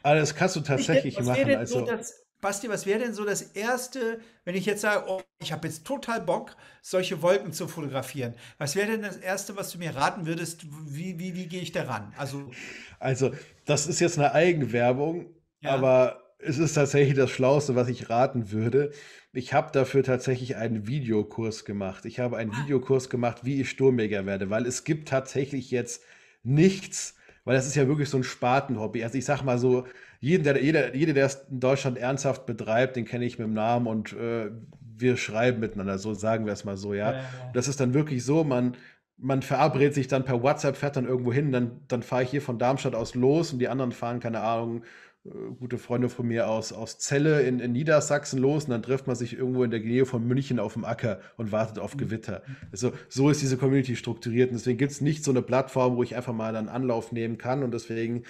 Aber das kannst du tatsächlich was machen. Also, so das, Basti, was wäre denn so das Erste, wenn ich jetzt sage, oh, ich habe jetzt total Bock, solche Wolken zu fotografieren? Was wäre denn das Erste, was du mir raten würdest? Wie, wie, wie gehe ich daran? Also, also, das ist jetzt eine Eigenwerbung, ja. aber es ist tatsächlich das Schlauste, was ich raten würde. Ich habe dafür tatsächlich einen Videokurs gemacht. Ich habe einen ah. Videokurs gemacht, wie ich Sturmjäger werde, weil es gibt tatsächlich jetzt nichts, weil das ist ja wirklich so ein Spatenhobby. Also ich sag mal so, jeden, der, jeder, jeder, der es in Deutschland ernsthaft betreibt, den kenne ich mit dem Namen und äh, wir schreiben miteinander, so sagen wir es mal so, ja. ja, ja. Das ist dann wirklich so, man, man verabredet sich dann per WhatsApp, fährt dann irgendwo hin, dann, dann fahre ich hier von Darmstadt aus los und die anderen fahren, keine Ahnung, äh, gute Freunde von mir aus, aus Celle in, in, Niedersachsen los und dann trifft man sich irgendwo in der Nähe von München auf dem Acker und wartet auf mhm. Gewitter. Also so ist diese Community strukturiert und deswegen gibt es nicht so eine Plattform, wo ich einfach mal einen Anlauf nehmen kann und deswegen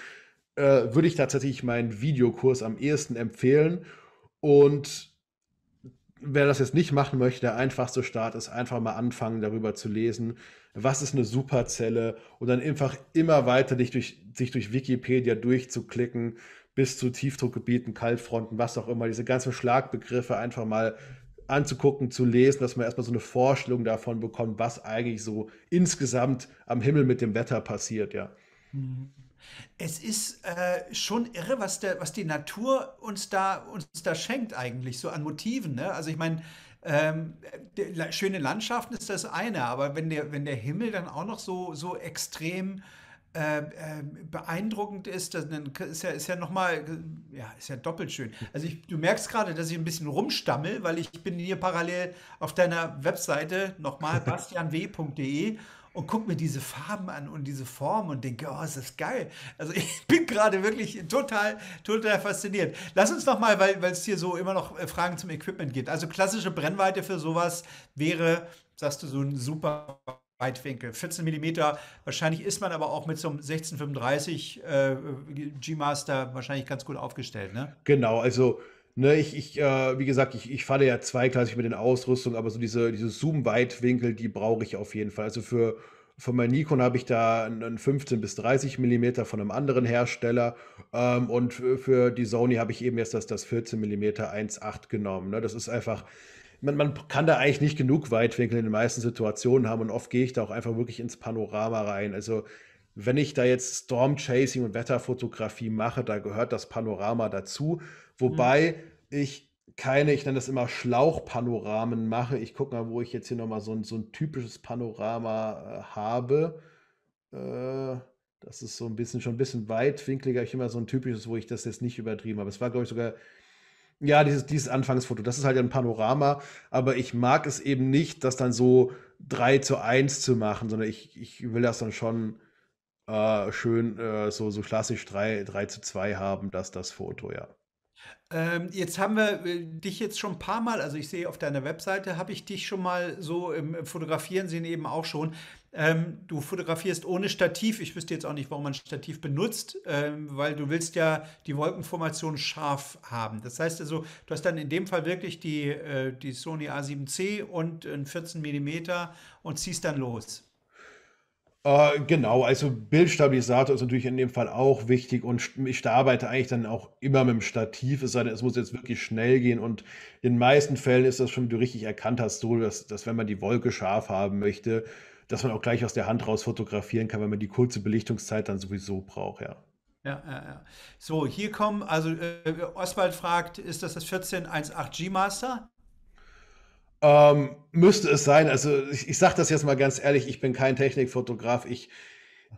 äh, würde ich tatsächlich meinen Videokurs am ehesten empfehlen und wer das jetzt nicht machen möchte, der einfachste Start ist einfach mal anfangen, darüber zu lesen, was ist eine Superzelle und dann einfach immer weiter dich durch, sich durch Wikipedia durchzuklicken bis zu Tiefdruckgebieten, Kaltfronten, was auch immer, diese ganzen Schlagbegriffe einfach mal anzugucken, zu lesen, dass man erstmal so eine Vorstellung davon bekommt, was eigentlich so insgesamt am Himmel mit dem Wetter passiert, ja. Mhm. Es ist äh, schon irre, was, der, was die Natur uns da, uns da schenkt eigentlich, so an Motiven. Ne? Also ich meine, ähm, schöne Landschaften ist das eine, aber wenn der, wenn der Himmel dann auch noch so, so extrem ähm, ähm, beeindruckend ist, das ist ja, ist ja nochmal, äh, ja, ist ja doppelt schön. Also ich, du merkst gerade, dass ich ein bisschen rumstammel, weil ich bin hier parallel auf deiner Webseite nochmal (laughs) bastianw.de und gucke mir diese Farben an und diese Form und denke, oh, ist das geil. Also (laughs) ich bin gerade wirklich total, total fasziniert. Lass uns nochmal, weil es hier so immer noch äh, Fragen zum Equipment gibt. Also klassische Brennweite für sowas wäre, sagst du, so ein super Weitwinkel. 14 mm, wahrscheinlich ist man aber auch mit so einem 1635 äh, G-Master wahrscheinlich ganz gut aufgestellt, ne? Genau, also ne, ich, ich äh, wie gesagt, ich, ich falle ja zweigleisig mit den Ausrüstungen, aber so diese, diese Zoom-Weitwinkel, die brauche ich auf jeden Fall. Also für, von meinem Nikon habe ich da einen 15 bis 30 mm von einem anderen Hersteller ähm, und für die Sony habe ich eben jetzt das, das 14 mm 1.8 genommen. Ne? Das ist einfach, man, man kann da eigentlich nicht genug Weitwinkel in den meisten Situationen haben und oft gehe ich da auch einfach wirklich ins Panorama rein. Also wenn ich da jetzt Stormchasing und Wetterfotografie mache, da gehört das Panorama dazu. Wobei mhm. ich keine, ich nenne das immer Schlauchpanoramen mache. Ich gucke mal, wo ich jetzt hier nochmal so ein, so ein typisches Panorama äh, habe. Äh, das ist so ein bisschen schon ein bisschen weitwinkliger. Ich immer so ein typisches, wo ich das jetzt nicht übertrieben habe. Es war, glaube ich, sogar ja, dieses, dieses Anfangsfoto, das ist halt ein Panorama, aber ich mag es eben nicht, das dann so 3 zu 1 zu machen, sondern ich, ich will das dann schon äh, schön äh, so, so klassisch 3, 3 zu 2 haben, dass das Foto, ja. Ähm, jetzt haben wir äh, dich jetzt schon ein paar Mal, also ich sehe auf deiner Webseite, habe ich dich schon mal so im äh, Fotografieren sehen eben auch schon. Ähm, du fotografierst ohne Stativ. Ich wüsste jetzt auch nicht, warum man Stativ benutzt, ähm, weil du willst ja die Wolkenformation scharf haben. Das heißt also, du hast dann in dem Fall wirklich die, äh, die Sony A7C und ein 14 mm und ziehst dann los. Äh, genau, also Bildstabilisator ist natürlich in dem Fall auch wichtig und ich arbeite eigentlich dann auch immer mit dem Stativ, es sei denn, es muss jetzt wirklich schnell gehen und in den meisten Fällen ist das schon, wie du richtig erkannt hast, so, dass, dass wenn man die Wolke scharf haben möchte, dass man auch gleich aus der Hand raus fotografieren kann, wenn man die kurze Belichtungszeit dann sowieso braucht, ja. Ja, ja, ja. So, hier kommen, also äh, Oswald fragt, ist das das 1418G Master? Ähm, müsste es sein. Also ich, ich sage das jetzt mal ganz ehrlich, ich bin kein Technikfotograf. Ich,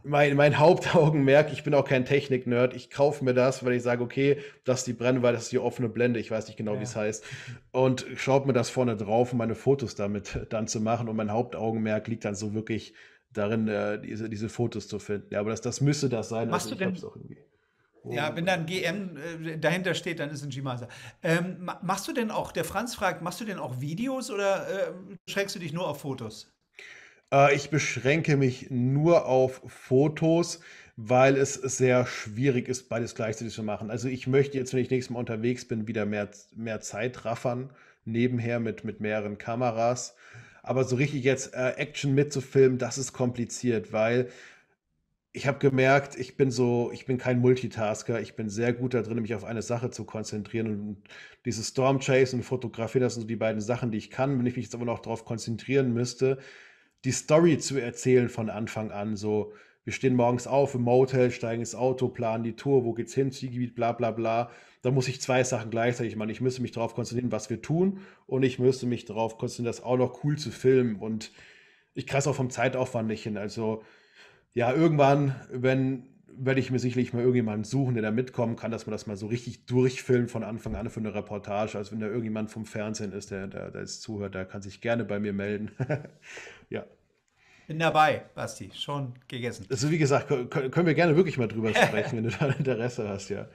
mein, mein Hauptaugenmerk, ich bin auch kein Technik-Nerd, ich kaufe mir das, weil ich sage, okay, das ist die Brennweite, das ist die offene Blende, ich weiß nicht genau, ja. wie es heißt. Und schaue mir das vorne drauf, um meine Fotos damit dann zu machen. Und mein Hauptaugenmerk liegt dann so wirklich darin, äh, diese, diese Fotos zu finden. Ja, aber das, das müsste das sein. Machst also, du denn, auch irgendwie. Oh. Ja, wenn dann GM äh, dahinter steht, dann ist ein G-Master. Ähm, machst du denn auch, der Franz fragt, machst du denn auch Videos oder äh, schränkst du dich nur auf Fotos? Äh, ich beschränke mich nur auf Fotos, weil es sehr schwierig ist, beides gleichzeitig zu machen. Also ich möchte jetzt, wenn ich nächstes Mal unterwegs bin, wieder mehr, mehr Zeit raffern, nebenher mit, mit mehreren Kameras. Aber so richtig jetzt äh, Action mitzufilmen, das ist kompliziert, weil ich habe gemerkt, ich bin so, ich bin kein Multitasker, ich bin sehr gut da drin, mich auf eine Sache zu konzentrieren und diese Storm Chase und Fotografieren, das sind so die beiden Sachen, die ich kann. Wenn ich mich jetzt aber noch darauf konzentrieren müsste, die Story zu erzählen von Anfang an. So, wir stehen morgens auf im Motel, steigen ins Auto, planen die Tour, wo geht's hin, Zielgebiet, bla bla bla. Da muss ich zwei Sachen gleichzeitig machen. Ich müsste mich darauf konzentrieren, was wir tun, und ich müsste mich darauf konzentrieren, das auch noch cool zu filmen. Und ich kreise auch vom Zeitaufwand nicht hin. Also, ja, irgendwann, wenn werde ich mir sicherlich mal irgendjemanden suchen, der da mitkommen kann, dass man das mal so richtig durchfilmt von Anfang an für eine Reportage. Also wenn da irgendjemand vom Fernsehen ist, der da zuhört, der kann sich gerne bei mir melden. (laughs) ja. Bin dabei, Basti, schon gegessen. Also wie gesagt, können wir gerne wirklich mal drüber sprechen, wenn du da (laughs) Interesse hast, ja.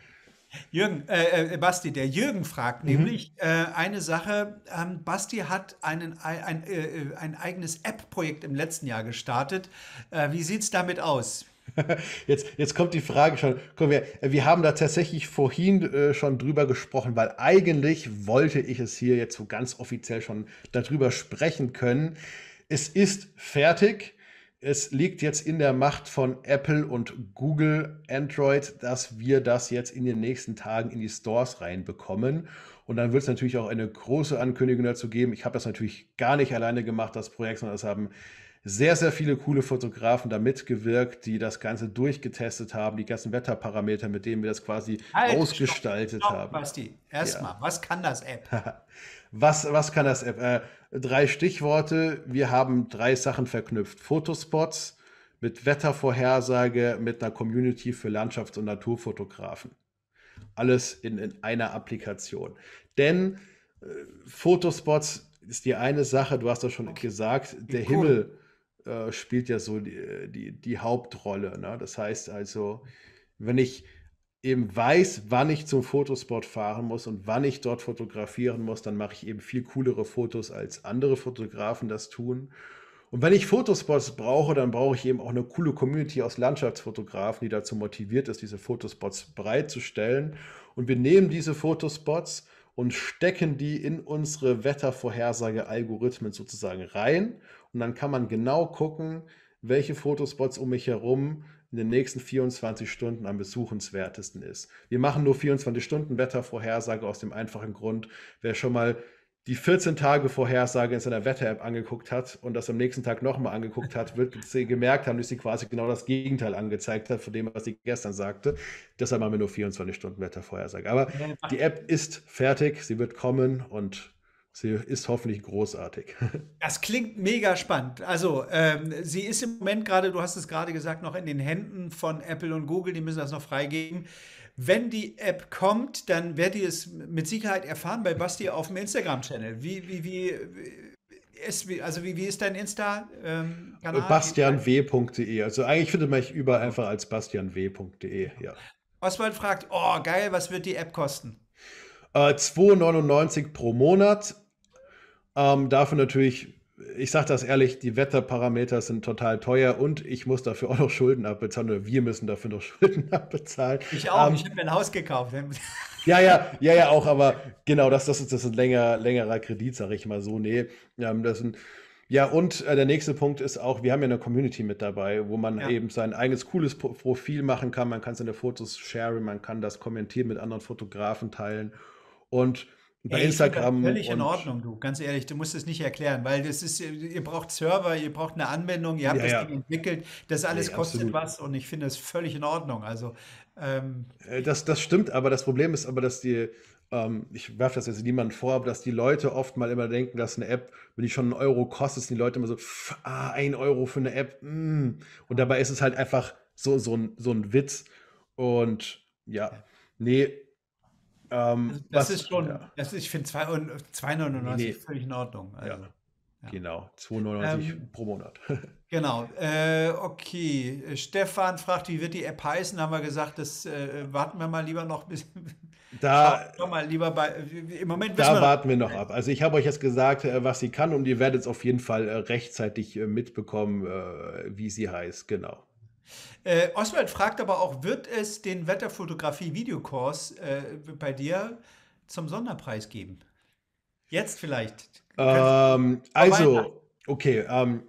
Jürgen, äh, äh, Basti, der Jürgen fragt mhm. nämlich äh, eine Sache. Ähm, Basti hat einen, ein, äh, äh, ein eigenes App-Projekt im letzten Jahr gestartet. Äh, wie sieht es damit aus? (laughs) Jetzt, jetzt kommt die Frage schon. Komm, wir, wir haben da tatsächlich vorhin schon drüber gesprochen, weil eigentlich wollte ich es hier jetzt so ganz offiziell schon darüber sprechen können. Es ist fertig. Es liegt jetzt in der Macht von Apple und Google Android, dass wir das jetzt in den nächsten Tagen in die Stores reinbekommen. Und dann wird es natürlich auch eine große Ankündigung dazu geben. Ich habe das natürlich gar nicht alleine gemacht, das Projekt, sondern es haben sehr, sehr viele coole Fotografen da mitgewirkt, die das Ganze durchgetestet haben, die ganzen Wetterparameter, mit denen wir das quasi halt, ausgestaltet stopp, stopp, haben. Basti, erstmal, ja. was kann das App? (laughs) Was, was kann das App? Äh, drei Stichworte. Wir haben drei Sachen verknüpft. Fotospots mit Wettervorhersage, mit einer Community für Landschafts- und Naturfotografen. Alles in, in einer Applikation. Denn äh, Fotospots ist die eine Sache, du hast das schon okay. gesagt, der cool. Himmel äh, spielt ja so die, die, die Hauptrolle. Ne? Das heißt also, wenn ich eben weiß, wann ich zum Fotospot fahren muss und wann ich dort fotografieren muss, dann mache ich eben viel coolere Fotos, als andere Fotografen das tun. Und wenn ich Fotospots brauche, dann brauche ich eben auch eine coole Community aus Landschaftsfotografen, die dazu motiviert ist, diese Fotospots bereitzustellen. Und wir nehmen diese Fotospots und stecken die in unsere Wettervorhersage-Algorithmen sozusagen rein. Und dann kann man genau gucken, welche Fotospots um mich herum in den nächsten 24 Stunden am besuchenswertesten ist. Wir machen nur 24 Stunden Wettervorhersage aus dem einfachen Grund, wer schon mal die 14 Tage Vorhersage in seiner Wetter-App angeguckt hat und das am nächsten Tag nochmal angeguckt hat, wird (laughs) gemerkt haben, dass sie quasi genau das Gegenteil angezeigt hat von dem, was sie gestern sagte. Deshalb haben wir nur 24 Stunden Wettervorhersage. Aber die App ist fertig, sie wird kommen und Sie ist hoffentlich großartig. (laughs) Das klingt mega spannend. Also, ähm, sie ist im Moment gerade, du hast es gerade gesagt, noch in den Händen von Apple und Google. Die müssen das noch freigeben. Wenn die App kommt, dann werdet ihr es mit Sicherheit erfahren bei Basti auf dem Instagram-Channel. Wie, wie, wie, ist, also wie, wie ist dein Insta-Kanal? Ähm, bastianw.de. Also eigentlich findet man mich überall einfach als bastianw.de. Ja. Oswald fragt, oh geil, was wird die App kosten? Äh, 2,99 pro Monat. Ähm, dafür natürlich, ich sage das ehrlich, die Wetterparameter sind total teuer und ich muss dafür auch noch Schulden abbezahlen oder wir müssen dafür noch (laughs) Schulden abbezahlen. Ich auch, ähm, ich habe mir ein Haus gekauft. Ja, ja, ja, ja, auch, aber genau, das, das, ist, das ist ein länger, längerer Kredit, sage ich mal so. Nee, ähm, das sind. Ja, und äh, der nächste Punkt ist auch, wir haben ja eine Community mit dabei, wo man ja. eben sein eigenes cooles Profil machen kann. Man kann seine Fotos sharen, man kann das kommentieren, mit anderen Fotografen teilen. Und bei Ey, Instagram. Völlig in Ordnung, du. Ganz ehrlich, du musst es nicht erklären, weil das ist, ihr braucht Server, ihr braucht eine Anwendung, ihr habt ja, das ja. Ding entwickelt, das alles nee, kostet absolut. was und ich finde es völlig in Ordnung. Also ähm, äh, das, das stimmt, aber das Problem ist aber, dass die, ähm, ich werfe das jetzt niemandem vor, aber dass die Leute oft mal immer denken, dass eine App, wenn die schon einen Euro kostet, sind die Leute immer so, pff, ah, ein Euro für eine App, mm. und dabei ist es halt einfach so, so, ein, so ein Witz. Und ja, ja. nee, ähm, also das was, ist schon, ja. das, ich finde 2,99 nee, nee. völlig in Ordnung. Also, ja. Ja. Genau, 2,99 ähm, pro Monat. (laughs) genau, äh, okay. Stefan fragt, wie wird die App heißen? Haben wir gesagt, das äh, warten wir mal lieber noch bis. Da, (laughs) mal lieber bei, im Moment da wir warten wir noch ab. Also ich habe euch jetzt gesagt, äh, was sie kann und ihr werdet es auf jeden Fall äh, rechtzeitig äh, mitbekommen, wie sie heißt. Genau. Äh, Oswald fragt aber auch, wird es den Wetterfotografie-Videokurs äh, bei dir zum Sonderpreis geben? Jetzt vielleicht. Ähm, also, okay. Ähm,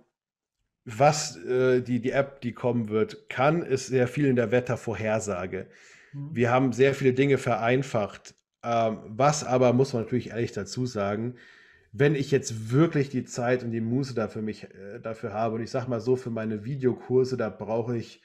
was äh, die, die App, die kommen wird, kann, ist sehr viel in der Wettervorhersage. Mhm. Wir haben sehr viele Dinge vereinfacht. Ähm, was aber, muss man natürlich ehrlich dazu sagen, wenn ich jetzt wirklich die Zeit und die Muße dafür, mich, äh, dafür habe, und ich sage mal so, für meine Videokurse, da brauche ich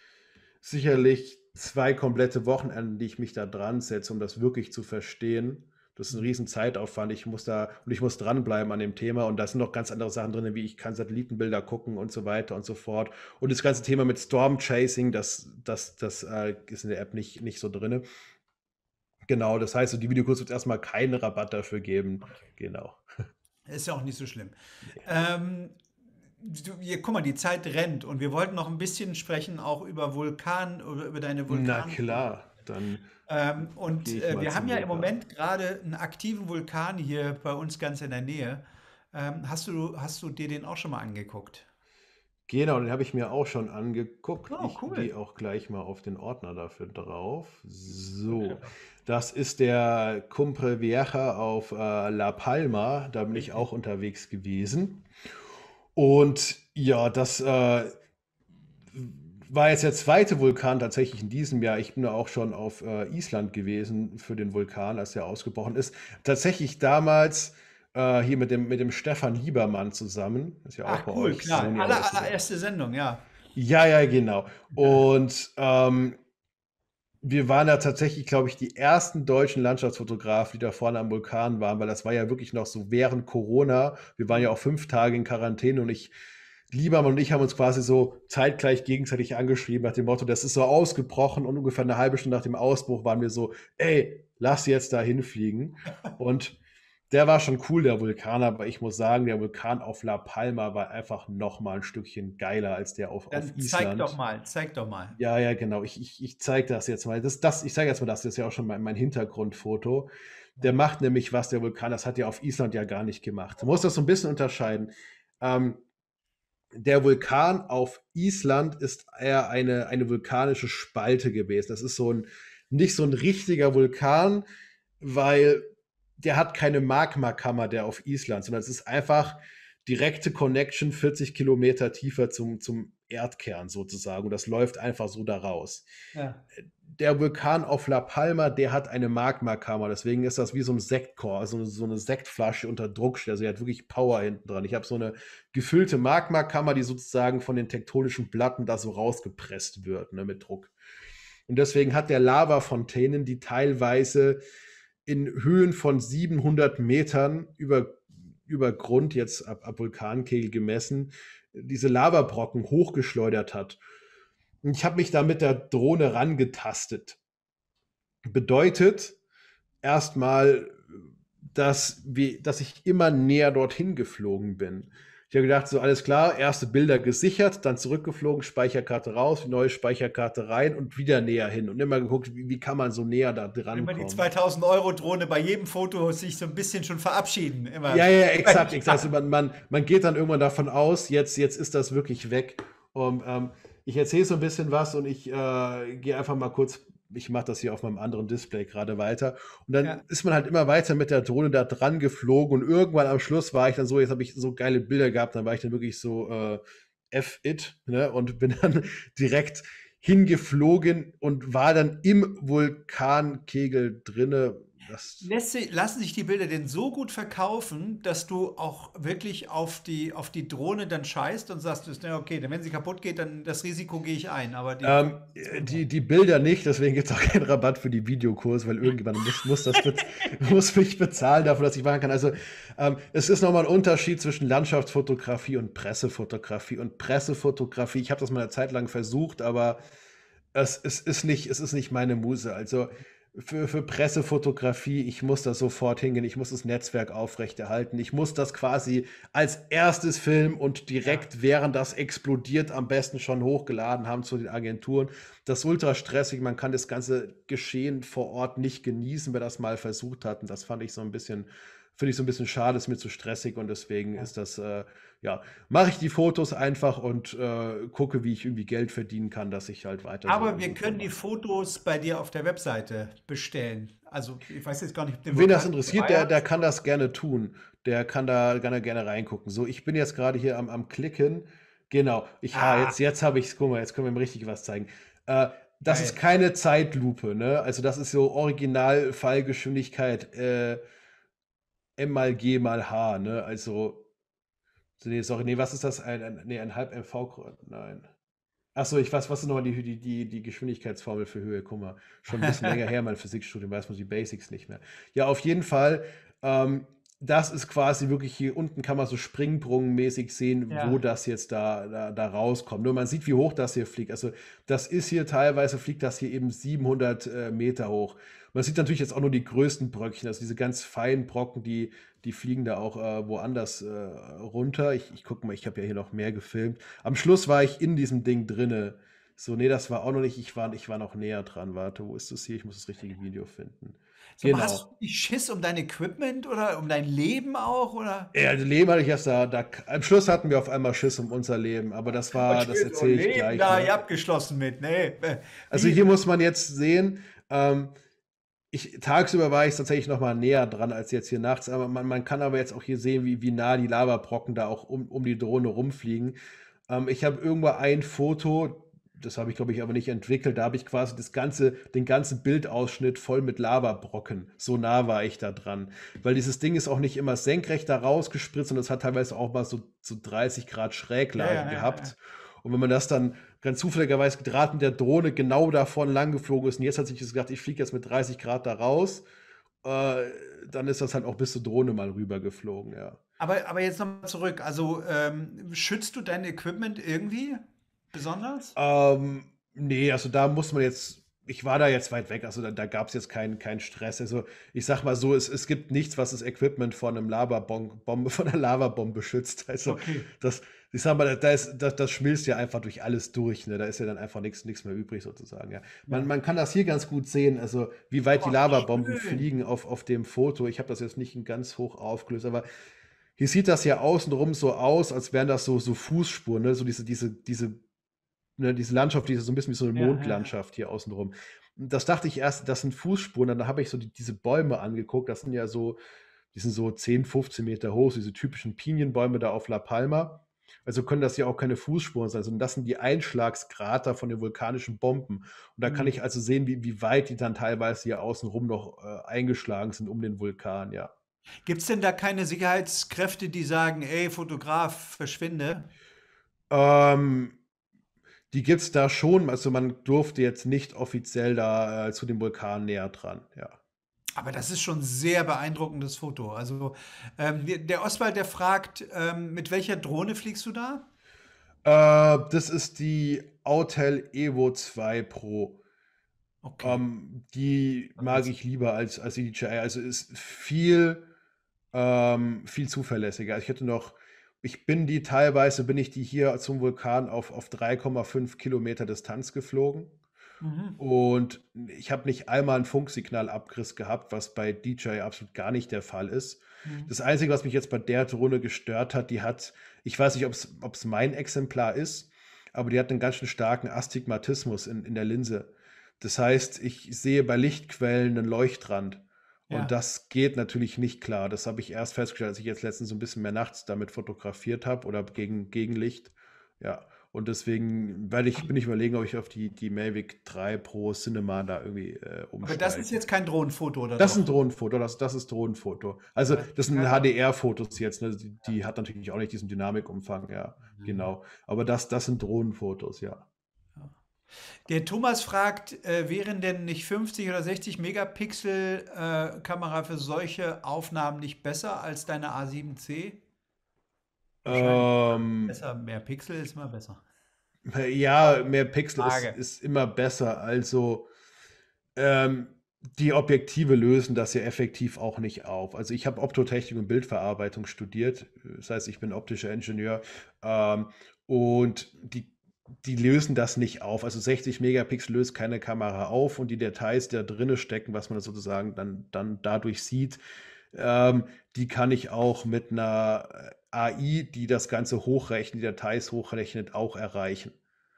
sicherlich zwei komplette Wochenenden, die ich mich da dran setze, um das wirklich zu verstehen. Das ist ein riesen Zeitaufwand. Ich muss da und ich muss dranbleiben an dem Thema. Und da sind noch ganz andere Sachen drin, wie ich kann Satellitenbilder gucken und so weiter und so fort. Und das ganze Thema mit Storm Chasing, das, das, das äh, ist in der App nicht, nicht so drin. Genau, das heißt, die Videokurse wird es erstmal keinen Rabatt dafür geben. Okay. Genau. (laughs) Ist ja auch nicht so schlimm. Ja. Ähm, du, hier, guck mal, die Zeit rennt und wir wollten noch ein bisschen sprechen, auch über Vulkan, über deine Vulkan. Na klar, dann. Ähm, und äh, wir haben ja im Moment gerade einen aktiven Vulkan hier bei uns ganz in der Nähe. Ähm, hast, du, hast du dir den auch schon mal angeguckt? Genau, den habe ich mir auch schon angeguckt. Oh, cool. Ich gehe auch gleich mal auf den Ordner dafür drauf. So. Das ist der Cumbre Vieja auf äh, La Palma. Da bin ich auch unterwegs gewesen. Und ja, das äh, war jetzt der zweite Vulkan tatsächlich in diesem Jahr. Ich bin ja auch schon auf äh, Island gewesen für den Vulkan, als der ausgebrochen ist. Tatsächlich damals äh, hier mit dem, mit dem Stefan Liebermann zusammen. Ist ja auch Ach, bei cool, euch. Klar. Aller, allererste Sendung, ja. Ja, ja, genau. Und ähm, wir waren da tatsächlich, glaube ich, die ersten deutschen Landschaftsfotografen, die da vorne am Vulkan waren, weil das war ja wirklich noch so während Corona. Wir waren ja auch fünf Tage in Quarantäne und ich, Liebermann und ich haben uns quasi so zeitgleich gegenseitig angeschrieben nach dem Motto, das ist so ausgebrochen und ungefähr eine halbe Stunde nach dem Ausbruch waren wir so, ey, lass jetzt da hinfliegen. Und der war schon cool, der Vulkan, aber ich muss sagen, der Vulkan auf La Palma war einfach noch mal ein Stückchen geiler als der auf, Dann auf Island. Zeig doch mal, zeig doch mal. Ja, ja, genau. Ich, ich, ich zeig das jetzt mal. Das, das, ich zeige jetzt mal das, das ist ja auch schon mein, mein Hintergrundfoto. Der macht nämlich was, der Vulkan, das hat ja auf Island ja gar nicht gemacht. Man muss das so ein bisschen unterscheiden. Ähm, der Vulkan auf Island ist eher eine, eine vulkanische Spalte gewesen. Das ist so ein, nicht so ein richtiger Vulkan, weil der hat keine Magmakammer, der auf Island, sondern es ist einfach direkte Connection 40 Kilometer tiefer zum, zum Erdkern sozusagen. Und das läuft einfach so daraus. Ja. Der Vulkan auf La Palma, der hat eine Magmakammer. Deswegen ist das wie so ein Sektkorb, also so eine Sektflasche unter Druck. Also er hat wirklich Power hinten dran. Ich habe so eine gefüllte Magmakammer, die sozusagen von den tektonischen Platten da so rausgepresst wird ne, mit Druck. Und deswegen hat der Lavafontänen, die teilweise in Höhen von 700 Metern über, über Grund, jetzt ab, ab Vulkankegel gemessen, diese Lavabrocken hochgeschleudert hat. Und ich habe mich da mit der Drohne rangetastet. Bedeutet erstmal, dass, dass ich immer näher dorthin geflogen bin. Ich habe gedacht, so alles klar, erste Bilder gesichert, dann zurückgeflogen, Speicherkarte raus, neue Speicherkarte rein und wieder näher hin und immer geguckt, wie, wie kann man so näher da dran Immer die 2000 Euro Drohne bei jedem Foto sich so ein bisschen schon verabschieden. Immer. Ja, ja, (laughs) exakt, exakt. Also man, man, man geht dann irgendwann davon aus, jetzt, jetzt ist das wirklich weg. Und, ähm, ich erzähle so ein bisschen was und ich äh, gehe einfach mal kurz ich mache das hier auf meinem anderen Display gerade weiter. Und dann ja. ist man halt immer weiter mit der Drohne da dran geflogen und irgendwann am Schluss war ich dann so, jetzt habe ich so geile Bilder gehabt, dann war ich dann wirklich so äh, F-It ne? und bin dann (laughs) direkt hingeflogen und war dann im Vulkankegel drinne, Sie, lassen sich die Bilder denn so gut verkaufen, dass du auch wirklich auf die, auf die Drohne dann scheißt und sagst, na okay, denn wenn sie kaputt geht, dann das Risiko gehe ich ein. Aber die, ähm, die, die, Bilder nicht, deswegen gibt es auch keinen Rabatt für die Videokurse, weil irgendjemand muss, muss, das (laughs) muss mich bezahlen dafür, dass ich machen kann. Also ähm, es ist nochmal ein Unterschied zwischen Landschaftsfotografie und Pressefotografie. Und Pressefotografie, ich habe das mal eine Zeit lang versucht, aber es, es, ist, nicht, es ist nicht meine Muse. Also für, für Pressefotografie, ich muss da sofort hingehen, ich muss das Netzwerk aufrechterhalten, ich muss das quasi als erstes Film und direkt ja. während das explodiert am besten schon hochgeladen haben zu den Agenturen. Das ist ultra stressig, man kann das ganze Geschehen vor Ort nicht genießen, wer das mal versucht hat. Und das fand ich so ein bisschen finde ich so ein bisschen schade, ist mir zu stressig und deswegen ja. ist das, äh, ja, mache ich die Fotos einfach und äh, gucke, wie ich irgendwie Geld verdienen kann, dass ich halt weiter. Aber so wir können die Fotos bei dir auf der Webseite bestellen. Also ich weiß jetzt gar nicht, wen das interessiert, der, der kann das gerne tun. Der kann da gerne, gerne reingucken. So, ich bin jetzt gerade hier am, am Klicken. Genau, ich ah. ah. jetzt, jetzt habe ich es, guck mal, jetzt können wir ihm richtig was zeigen. Äh, das Geil. ist keine Zeitlupe, ne? Also das ist so Originalfallgeschwindigkeit. Äh, M mal G mal H, ne? Also, nee, sorry, nee, was ist das? Ein, ein, nee, ein halb MV, nein. Achso, ich weiß, was ist nochmal die, die, die, die Geschwindigkeitsformel für Höhe? Guck mal, schon ein bisschen länger her, mein (laughs) Physikstudium, weiß man die Basics nicht mehr. Ja, auf jeden Fall, ähm, das ist quasi wirklich hier unten kann man so springbrungenmäßig sehen, ja. wo das jetzt da, da, da rauskommt. Nur man sieht, wie hoch das hier fliegt. Also das ist hier teilweise, fliegt das hier eben 700 äh, Meter hoch. Man sieht natürlich jetzt auch nur die größten Bröckchen, also diese ganz feinen Brocken, die, die fliegen da auch äh, woanders äh, runter. Ich, ich gucke mal, ich habe ja hier noch mehr gefilmt. Am Schluss war ich in diesem Ding drinne. So, nee, das war auch noch nicht. Ich war, ich war noch näher dran. Warte, wo ist das hier? Ich muss das richtige Video finden. So, genau. Hast du nicht Schiss um dein Equipment oder um dein Leben auch? Oder? Ja, das Leben hatte ich erst da, da. Am Schluss hatten wir auf einmal Schiss um unser Leben, aber das war, das erzähle ich Leben gleich. Da ne? abgeschlossen mit, nee. Also hier muss man jetzt sehen, ähm, ich, tagsüber war ich tatsächlich noch mal näher dran als jetzt hier nachts, aber man, man kann aber jetzt auch hier sehen, wie, wie nah die Lavabrocken da auch um, um die Drohne rumfliegen. Ähm, ich habe irgendwo ein Foto, das habe ich glaube ich aber nicht entwickelt, da habe ich quasi das ganze, den ganzen Bildausschnitt voll mit Lavabrocken. So nah war ich da dran. Weil dieses Ding ist auch nicht immer senkrecht da rausgespritzt und es hat teilweise auch mal so, so 30 Grad Schräglage ja, ja, gehabt. Ja, und wenn man das dann ganz zufälligerweise gerade mit der Drohne genau davon lang geflogen ist. Und jetzt hat sich gesagt, ich fliege jetzt mit 30 Grad da raus. Äh, dann ist das halt auch bis zur Drohne mal rübergeflogen, ja. Aber, aber jetzt nochmal zurück. Also ähm, schützt du dein Equipment irgendwie besonders? Ähm, nee, also da muss man jetzt ich war da jetzt weit weg, also da, da gab es jetzt keinen kein Stress. Also ich sag mal so, es, es gibt nichts, was das Equipment von einem Lavabombe, (laughs) von einer Lavabombe schützt. Also okay. das, ich sag mal, da ist, das, das schmilzt ja einfach durch alles durch. Ne? Da ist ja dann einfach nichts mehr übrig sozusagen. Ja. Man, ja. man kann das hier ganz gut sehen, also wie weit oh, die Lavabomben schön. fliegen auf, auf dem Foto. Ich habe das jetzt nicht ganz hoch aufgelöst, aber hier sieht das ja außenrum so aus, als wären das so, so Fußspuren, ne? so diese, diese, diese, ne, diese Landschaft, die so ein bisschen wie so eine ja, Mondlandschaft hier außenrum. Das dachte ich erst, das sind Fußspuren, dann habe ich so die, diese Bäume angeguckt, das sind ja so, die sind so 10, 15 Meter hoch, so diese typischen Pinienbäume da auf La Palma. Also können das ja auch keine Fußspuren sein, sondern das sind die Einschlagskrater von den vulkanischen Bomben. Und da mhm. kann ich also sehen, wie, wie weit die dann teilweise hier außenrum noch äh, eingeschlagen sind um den Vulkan, ja. Gibt es denn da keine Sicherheitskräfte, die sagen, ey, Fotograf, verschwinde? Ähm, die gibt es da schon. Also man durfte jetzt nicht offiziell da äh, zu dem Vulkan näher dran, ja. Aber das ist schon ein sehr beeindruckendes Foto. Also ähm, der Oswald, der fragt, ähm, mit welcher Drohne fliegst du da? Äh, das ist die Autel Evo 2 Pro. Okay. Ähm, die mag ich lieber als, als die DJI. Also ist viel, ähm, viel zuverlässiger. Also, ich hätte noch, ich bin die teilweise, bin ich die hier zum Vulkan auf, auf 3,5 Kilometer Distanz geflogen. Mhm. Und ich habe nicht einmal einen Funksignalabgriss gehabt, was bei DJI absolut gar nicht der Fall ist. Mhm. Das Einzige, was mich jetzt bei der Drohne gestört hat, die hat, ich weiß nicht, ob es mein Exemplar ist, aber die hat einen ganz schön starken Astigmatismus in, in der Linse. Das heißt, ich sehe bei Lichtquellen einen Leuchtrand. Ja. Und das geht natürlich nicht klar. Das habe ich erst festgestellt, als ich jetzt letztens so ein bisschen mehr nachts damit fotografiert habe oder gegen Licht. Ja. Und deswegen werde ich, bin ich überlegen, ob ich auf die, die Mavic 3 Pro Cinema da irgendwie äh, umsteige. Aber das ist jetzt kein Drohnenfoto, oder? Das ist ein Drohnenfoto, das, das ist Drohnenfoto. Also das sind HDR-Fotos jetzt, ne? die, die, hat natürlich auch nicht diesen Dynamikumfang, ja, mhm. genau. Aber das, das sind Drohnenfotos, ja. Der Thomas fragt, äh, wären denn nicht 50 oder 60 Megapixel äh, Kamera für solche Aufnahmen nicht besser als deine A7C? Ähm, besser, mehr Pixel ist immer besser. Ja, mehr Pixel ist, ist, immer besser. Also ähm, die Objektive lösen das ja effektiv auch nicht auf. Also ich habe Optotechnik und Bildverarbeitung studiert. Das heißt, ich bin optischer Ingenieur. Ähm, und die, die lösen das nicht auf. Also 60 Megapixel löst keine Kamera auf und die Details, die da drinne stecken, was man sozusagen dann, dann dadurch sieht, ähm, die kann ich auch mit einer äh, AI, die das Ganze hochrechnet, die Details hochrechnet, auch erreichen.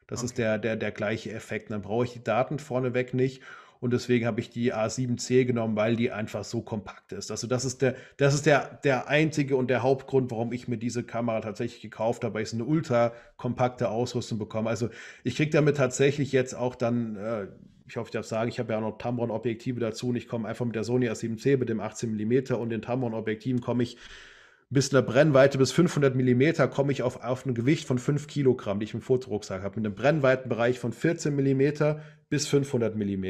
Das okay. ist der, der, der gleiche Effekt. Dann brauche ich die Daten vorneweg nicht. Und deswegen habe ich die A7C genommen, weil die einfach so kompakt ist. Also das ist der, das ist der, der einzige und der Hauptgrund, warum ich mir diese Kamera tatsächlich gekauft habe, weil ich so eine ultra kompakte Ausrüstung bekomme. Also ich kriege damit tatsächlich jetzt auch dann äh, ich hoffe, ich darf sagen, ich habe ja auch noch Tamron-Objektive dazu und ich komme einfach mit der Sony A7C, mit dem 18mm und den Tamron-Objektiven komme ich bis einer Brennweite bis 500 mm komme ich auf, auf ein Gewicht von 5 Kilogramm, die ich im Fotorucksack habe, mit einem Brennweitenbereich von 14 mm bis 500 mm.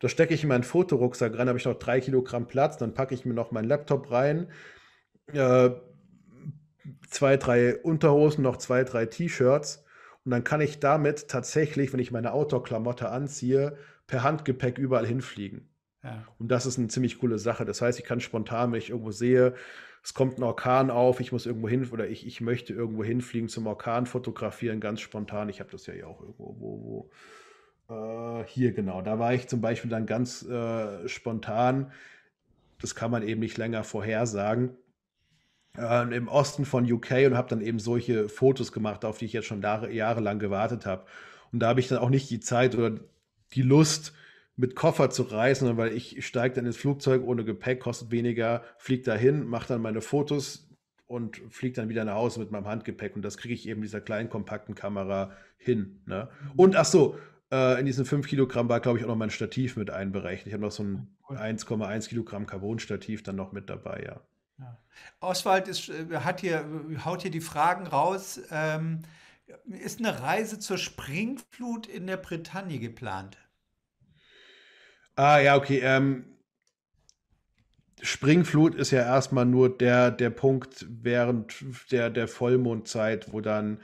Da stecke ich in meinen Fotorucksack rein, habe ich noch 3 Kilogramm Platz, dann packe ich mir noch meinen Laptop rein, äh, zwei, drei Unterhosen, noch zwei, drei T-Shirts und dann kann ich damit tatsächlich, wenn ich meine Outdoor-Klamotte anziehe, per Handgepäck überall hinfliegen. Ja. Und das ist eine ziemlich coole Sache. Das heißt, ich kann spontan, wenn ich irgendwo sehe, es kommt ein Orkan auf, ich muss irgendwo hin oder ich, ich möchte irgendwo hinfliegen zum Orkan fotografieren, ganz spontan. Ich habe das ja auch irgendwo, wo, wo. Äh, hier genau. Da war ich zum Beispiel dann ganz äh, spontan. Das kann man eben nicht länger vorhersagen äh, im Osten von UK und habe dann eben solche Fotos gemacht, auf die ich jetzt schon Jahre, jahrelang gewartet habe. Und da habe ich dann auch nicht die Zeit oder die Lust, mit Koffer zu reisen, weil ich steige dann ins Flugzeug ohne Gepäck, kostet weniger, fliege dahin, mache dann meine Fotos und fliege dann wieder nach Hause mit meinem Handgepäck. Und das kriege ich eben dieser kleinen, kompakten Kamera hin. Ne? Und ach so, äh, in diesen 5 Kilogramm war, glaube ich, auch noch mein Stativ mit einberechnet. Ich habe noch so ein 1,1 Kilogramm Carbon-Stativ dann noch mit dabei, ja. Ja. Oswald ist, äh, hat hier, äh, haut hier die Fragen raus. Ähm, ist eine Reise zur Springflut in der Bretagne geplant? Ah, ja, okay. Ähm, Springflut ist ja erstmal nur der, der Punkt während der, der Vollmondzeit, wo dann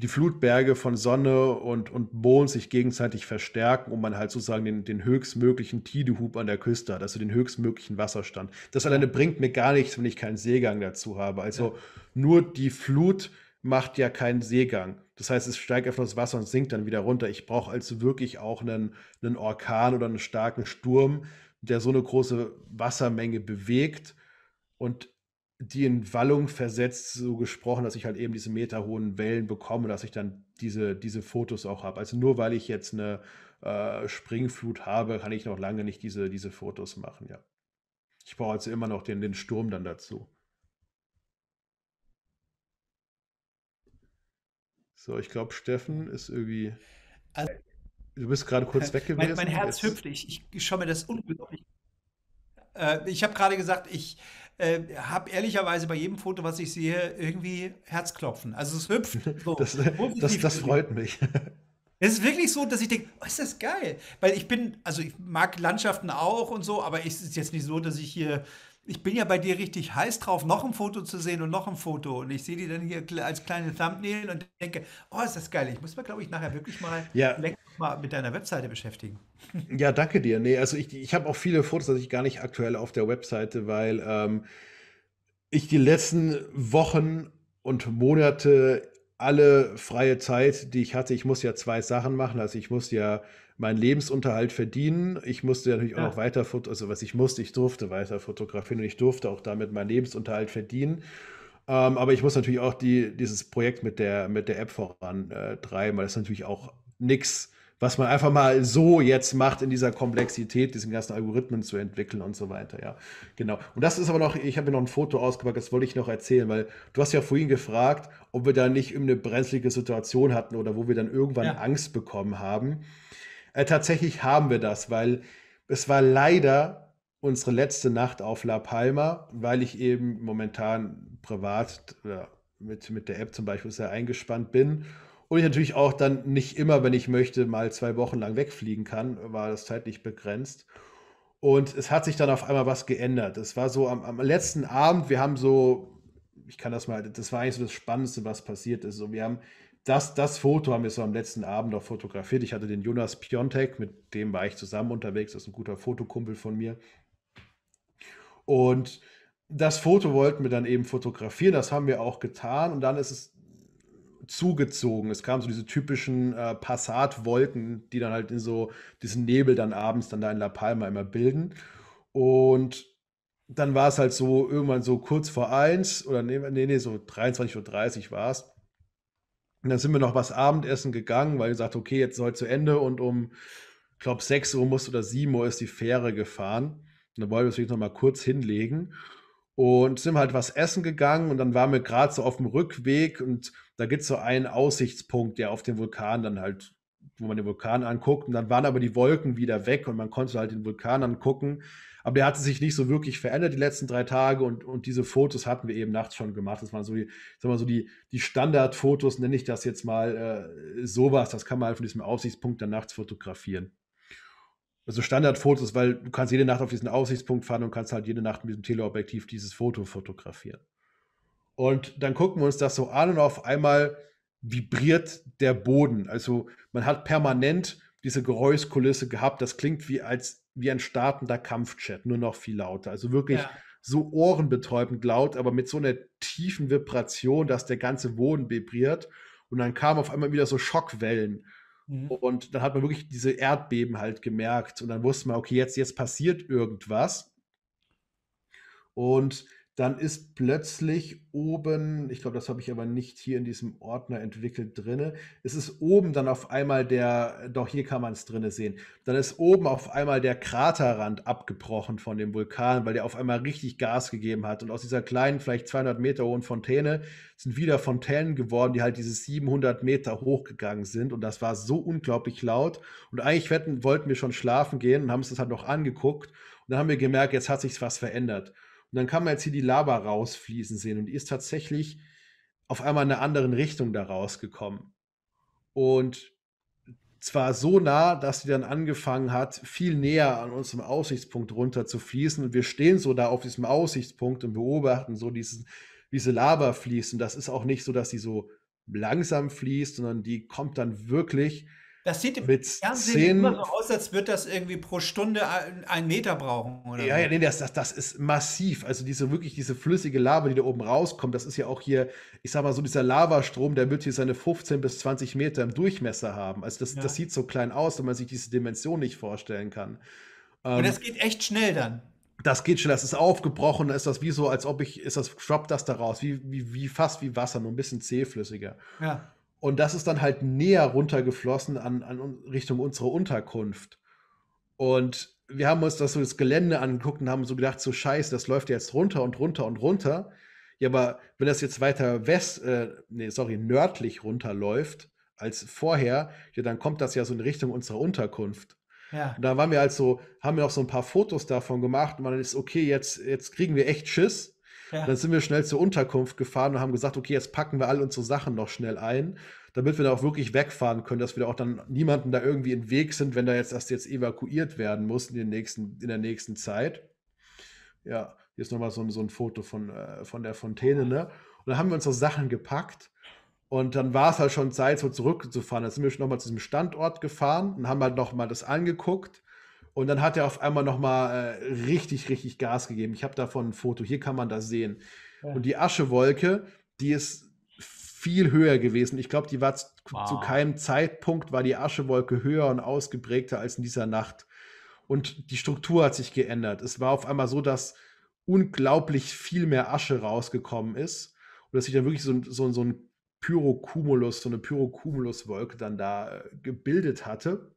die Flutberge von Sonne und, und Boden sich gegenseitig verstärken um man halt sozusagen den, den höchstmöglichen Tidehub an der Küste hat, also den höchstmöglichen Wasserstand. Das alleine bringt mir gar nichts, wenn ich keinen Seegang dazu habe. Also ja. nur die Flut macht ja keinen Seegang. Das heißt, es steigt einfach das Wasser und sinkt dann wieder runter. Ich brauche also wirklich auch einen, einen Orkan oder einen starken Sturm, der so eine große Wassermenge bewegt und die in Wallung versetzt, so gesprochen, dass ich halt eben diese meterhohen Wellen bekomme, dass ich dann diese, diese Fotos auch habe. Also nur weil ich jetzt eine äh, Springflut habe, kann ich noch lange nicht diese, diese Fotos machen, ja. Ich brauche also immer noch den, den Sturm dann dazu. So, ich glaube, Steffen ist irgendwie. Also, du bist gerade kurz (laughs) weg gewesen. Mein, mein Herz Jetzt. hüpft. Ich, ich schaue mir das unglaublich. Äh, ich habe gerade gesagt, ich äh, habe ehrlicherweise bei jedem Foto, was ich sehe, irgendwie Herzklopfen. Also es hüpft. (laughs) So. das, äh, das, das freut mich. (laughs) Es ist wirklich so, dass ich denke, oh, ist das geil. Weil ich bin, also ich mag Landschaften auch und so, aber es ist jetzt nicht so, dass ich hier ich bin ja bei dir richtig heiß drauf, noch ein Foto zu sehen und noch ein Foto. Und ich sehe die dann hier als kleine Thumbnail und denke, oh, ist das geil. Ich muss mir, glaube ich, nachher wirklich mal, ja. mal mit deiner Webseite beschäftigen. (laughs) Ja, danke dir. Nee, also ich, ich habe auch viele Fotos, dass ich gar nicht aktuell auf der Webseite, weil ähm, ich die letzten Wochen und Monate alle freie Zeit, die ich hatte, ich muss ja zwei Sachen machen. Also ich muss ja meinen Lebensunterhalt verdienen. Ich musste natürlich auch ja. noch weiter, also was ich musste, ich durfte weiter fotografieren und ich durfte auch damit meinen Lebensunterhalt verdienen. Ähm, aber ich muss natürlich auch die, dieses Projekt mit der, mit der App vorantreiben, äh, weil das natürlich auch nichts was man einfach mal so jetzt macht in dieser Komplexität, diesen ganzen Algorithmen zu entwickeln und so weiter. Ja, genau. Und das ist aber noch, ich habe mir noch ein Foto ausgepackt, das wollte ich noch erzählen, weil du hast ja vorhin gefragt, ob wir da nicht eine brenzlige Situation hatten oder wo wir dann irgendwann ja. Angst bekommen haben. Äh, tatsächlich haben wir das, weil es war leider unsere letzte Nacht auf La Palma, weil ich eben momentan privat äh, mit, mit der App zum Beispiel sehr eingespannt bin und ich natürlich auch dann nicht immer, wenn ich möchte, mal zwei Wochen lang wegfliegen kann, war das zeitlich begrenzt. Und es hat sich dann auf einmal was geändert. Es war so am, am, letzten Abend, wir haben so, ich kann das mal, das war eigentlich so das Spannendste, was passiert ist. So, wir haben das, das Foto haben wir so am letzten Abend noch fotografiert. Ich hatte den Jonas Piontek, mit dem war ich zusammen unterwegs, das ist ein guter Fotokumpel von mir. Und das Foto wollten wir dann eben fotografieren, das haben wir auch getan. Und dann ist es zugezogen. Es kamen so diese typischen äh, Passatwolken, die dann halt in so diesen Nebel dann abends dann da in La Palma immer bilden. Und dann war es halt so irgendwann so kurz vor eins oder nee, nee, nee so 23.30 Uhr war es. Und dann sind wir noch was Abendessen gegangen, weil gesagt, okay, jetzt soll zu Ende und um, ich glaube, 6 Uhr muss oder 7 Uhr ist die Fähre gefahren. Und dann wollen wir es wirklich nochmal kurz hinlegen und sind halt was essen gegangen und dann waren wir gerade so auf dem Rückweg und da gibt es so einen Aussichtspunkt, der auf dem Vulkan dann halt, wo man den Vulkan anguckt. Und dann waren aber die Wolken wieder weg und man konnte halt den Vulkan angucken. Aber der hatte sich nicht so wirklich verändert die letzten drei Tage und, und diese Fotos hatten wir eben nachts schon gemacht. Das waren so die, sagen so die, die Standardfotos, nenne ich das jetzt mal äh, sowas. Das kann man halt von diesem Aussichtspunkt dann nachts fotografieren. Also Standardfotos, weil du kannst jede Nacht auf diesen Aussichtspunkt fahren und kannst halt jede Nacht mit diesem Teleobjektiv dieses Foto fotografieren. Und dann gucken wir uns das so an und auf einmal vibriert der Boden. Also man hat permanent diese Geräuschkulisse gehabt. Das klingt wie als wie ein startender Kampfchat, nur noch viel lauter. Also wirklich ja. so ohrenbetäubend laut, aber mit so einer tiefen Vibration, dass der ganze Boden vibriert. Und dann kamen auf einmal wieder so Schockwellen. Mhm. Und dann hat man wirklich diese Erdbeben halt gemerkt. Und dann wusste man, okay, jetzt, jetzt passiert irgendwas. Und dann ist plötzlich oben, ich glaube, das habe ich aber nicht hier in diesem Ordner entwickelt drinne, es ist oben dann auf einmal der, doch hier kann man es drinne sehen, dann ist oben auf einmal der Kraterrand abgebrochen von dem Vulkan, weil der auf einmal richtig Gas gegeben hat und aus dieser kleinen, vielleicht 200 Meter hohen Fontäne sind wieder Fontänen geworden, die halt diese 700 Meter hochgegangen sind und das war so unglaublich laut und eigentlich wollten wir schon schlafen gehen und haben es uns halt noch angeguckt und dann haben wir gemerkt, jetzt hat sich was verändert. Und dann kann man jetzt hier die Lava rausfließen sehen und die ist tatsächlich auf einmal in einer anderen Richtung da rausgekommen. Und zwar so nah, dass sie dann angefangen hat, viel näher an unserem Aussichtspunkt runter zu fließen. Und wir stehen so da auf diesem Aussichtspunkt und beobachten so diesen, diese Lava fließen. Das ist auch nicht so, dass sie so langsam fließt, sondern die kommt dann wirklich das sieht im mit Fernsehen Szenen, immer so aus, als würde das irgendwie pro Stunde einen Meter brauchen, oder? Ja, ja, nee, das, das, das ist massiv. Also diese wirklich, diese flüssige Lava, die da oben rauskommt, das ist ja auch hier, ich sag mal so, dieser Lavastrom, der wird hier seine 15 bis 20 Meter im Durchmesser haben. Also das, ja. das sieht so klein aus, wenn man sich diese Dimension nicht vorstellen kann. Und ähm, das geht echt schnell dann. Das geht schon, das ist aufgebrochen, da ist das wie so, als ob ich, ist das, droppt das da raus, wie, wie, wie fast wie Wasser, nur ein bisschen zähflüssiger. Ja. Und das ist dann halt näher runtergeflossen an, an Richtung unsere Unterkunft. Und wir haben uns das so das Gelände angeguckt und haben so gedacht, so scheiße, das läuft jetzt runter und runter und runter. Ja, aber wenn das jetzt weiter west, äh, nee, sorry, nördlich runterläuft als vorher, ja, dann kommt das ja so in Richtung unserer Unterkunft. Ja. Und da waren wir halt so, haben wir auch so ein paar Fotos davon gemacht und man ist, okay, jetzt, jetzt kriegen wir echt Schiss. Ja. Dann sind wir schnell zur Unterkunft gefahren und haben gesagt, okay, jetzt packen wir all unsere Sachen noch schnell ein, damit wir da auch wirklich wegfahren können, dass wir da auch dann niemanden da irgendwie im Weg sind, wenn da jetzt erst jetzt evakuiert werden muss in, den nächsten, in der nächsten Zeit. Ja, hier ist nochmal so, so ein Foto von, äh, von der Fontäne, ne? Und dann haben wir unsere Sachen gepackt. Und dann war es halt schon Zeit, so zurückzufahren. Dann sind wir schon nochmal zu diesem Standort gefahren und haben halt nochmal das angeguckt und dann hat er auf einmal nochmal äh, richtig, richtig Gas gegeben. Ich habe davon ein Foto, hier kann man das sehen. Ja. Und die Aschewolke, die ist viel höher gewesen. Ich glaube, die war wow. zu keinem Zeitpunkt, war die Aschewolke höher und ausgeprägter als in dieser Nacht. Und die Struktur hat sich geändert. Es war auf einmal so, dass unglaublich viel mehr Asche rausgekommen ist. Und dass sich dann wirklich so, so, so ein Pyrocumulus, so eine Pyrocumulus-Wolke dann da äh, gebildet hatte.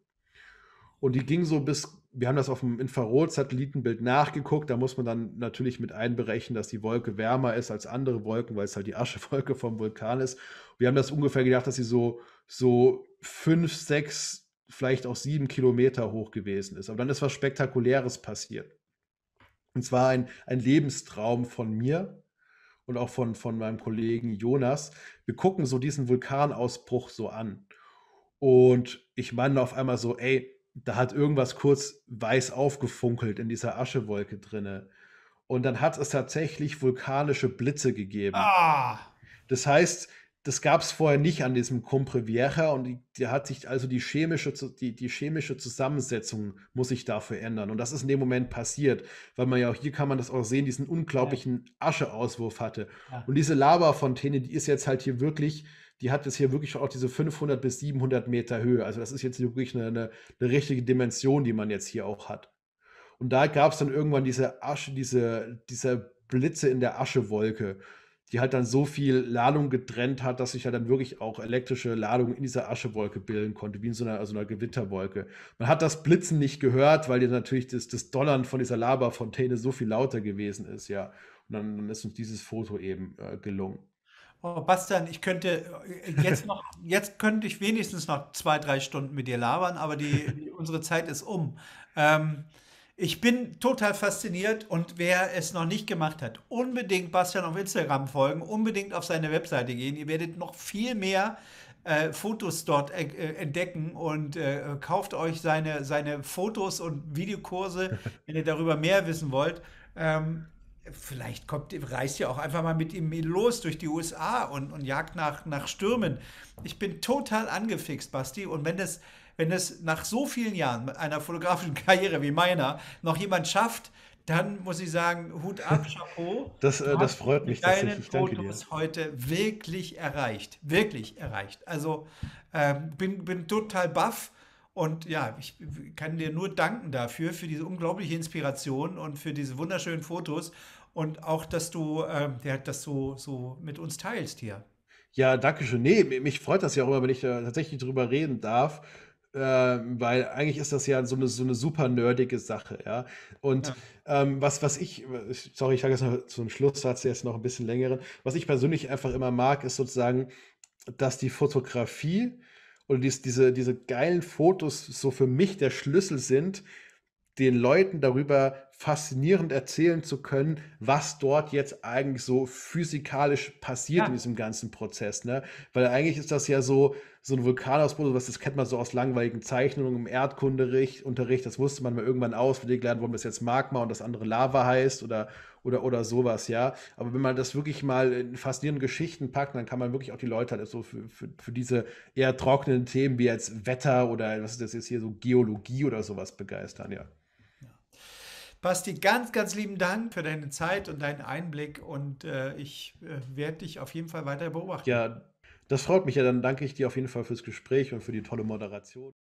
Und die ging so bis wir haben das auf dem Infrarot-Satellitenbild nachgeguckt. Da muss man dann natürlich mit einberechnen, dass die Wolke wärmer ist als andere Wolken, weil es halt die Aschewolke vom Vulkan ist. Wir haben das ungefähr gedacht, dass sie so, so fünf, sechs, vielleicht auch sieben Kilometer hoch gewesen ist. Aber dann ist was Spektakuläres passiert. Und zwar ein, ein Lebenstraum von mir und auch von, von meinem Kollegen Jonas. Wir gucken so diesen Vulkanausbruch so an. Und ich meine auf einmal so, ey, da hat irgendwas kurz weiß aufgefunkelt in dieser Aschewolke drinne. Und dann hat es tatsächlich vulkanische Blitze gegeben. Ah. Das heißt, das gab es vorher nicht an diesem Compre Vieja und der hat sich also die chemische, die, die chemische Zusammensetzung muss sich dafür ändern. Und das ist in dem Moment passiert, weil man ja auch hier kann man das auch sehen, diesen unglaublichen ja. Ascheauswurf hatte. Ja. Und diese Lavafontäne, die ist jetzt halt hier wirklich die hat jetzt hier wirklich auch diese 500 bis 700 Meter Höhe. Also das ist jetzt wirklich eine, eine, eine richtige Dimension, die man jetzt hier auch hat. Und da gab es dann irgendwann diese Asche, diese, diese Blitze in der Aschewolke, die halt dann so viel Ladung getrennt hat, dass sich ja halt dann wirklich auch elektrische Ladung in dieser Aschewolke bilden konnte, wie in so einer, also einer Gewitterwolke. Man hat das Blitzen nicht gehört, weil natürlich das, das Dollern von dieser Laberfontäne so viel lauter gewesen ist, ja. Und dann ist uns dieses Foto eben äh, gelungen. Oh, Bastian, ich könnte äh, jetzt noch, jetzt könnte ich wenigstens noch zwei, drei Stunden mit dir labern, aber die, unsere Zeit ist um. Ähm, ich bin total fasziniert und wer es noch nicht gemacht hat, unbedingt Bastian auf Instagram folgen, unbedingt auf seine Webseite gehen. Ihr werdet noch viel mehr äh, Fotos dort äh, entdecken und äh, kauft euch seine, seine Fotos und Videokurse, wenn ihr darüber mehr wissen wollt. Ähm, vielleicht kommt, reist ihr auch einfach mal mit ihm los durch die USA und, und jagt nach, nach Stürmen. Ich bin total angefixt, Basti. Und wenn das, wenn das nach so vielen Jahren einer fotografischen (laughs) Karriere wie meiner noch jemand schafft, dann muss ich sagen, Hut ab, (laughs) Chapeau. Das, äh, das freut mich tatsächlich. Danke Fotos dir. heute wirklich erreicht. Wirklich erreicht. Also äh, bin, bin total baff und ja, ich kann dir nur danken dafür, für diese unglaubliche Inspiration und für diese wunderschönen Fotos und auch, dass du äh, ja, das so, so mit uns teilst hier. Ja, danke schön. Nee, mich freut das ja auch immer, wenn ich äh, tatsächlich drüber reden darf. Äh, weil eigentlich ist das ja so eine, so eine super nerdige Sache, ja. Und ja. Ähm, was, was ich, sorry, ich sage jetzt noch zum Schlusssatz, jetzt noch ein bisschen längeren, was ich persönlich einfach immer mag, ist sozusagen, dass die Fotografie oder dies, diese, diese geilen Fotos so für mich der Schlüssel sind, den Leuten darüber faszinierend erzählen zu können, was dort jetzt eigentlich so physikalisch passiert ja. in diesem ganzen Prozess. Ne? Weil eigentlich ist das ja so, so ein Vulkanausbruch, was das kennt man so aus langweiligen Zeichnungen im Erdkundeunterricht, das wusste man mal irgendwann aus, wir gelernt, warum das jetzt Magma und das andere Lava heißt oder oder, oder sowas, ja. Aber wenn man das wirklich mal in faszinierende Geschichten packt, dann kann man wirklich auch die Leute halt so für, für, für diese eher trockenen Themen wie jetzt Wetter oder was ist das jetzt hier so Geologie oder sowas begeistern, ja. Basti, ganz, ganz lieben Dank für deine Zeit und deinen Einblick und äh, ich äh, werde dich auf jeden Fall weiter beobachten. Ja, das freut mich ja. Dann danke ich dir auf jeden Fall fürs Gespräch und für die tolle Moderation.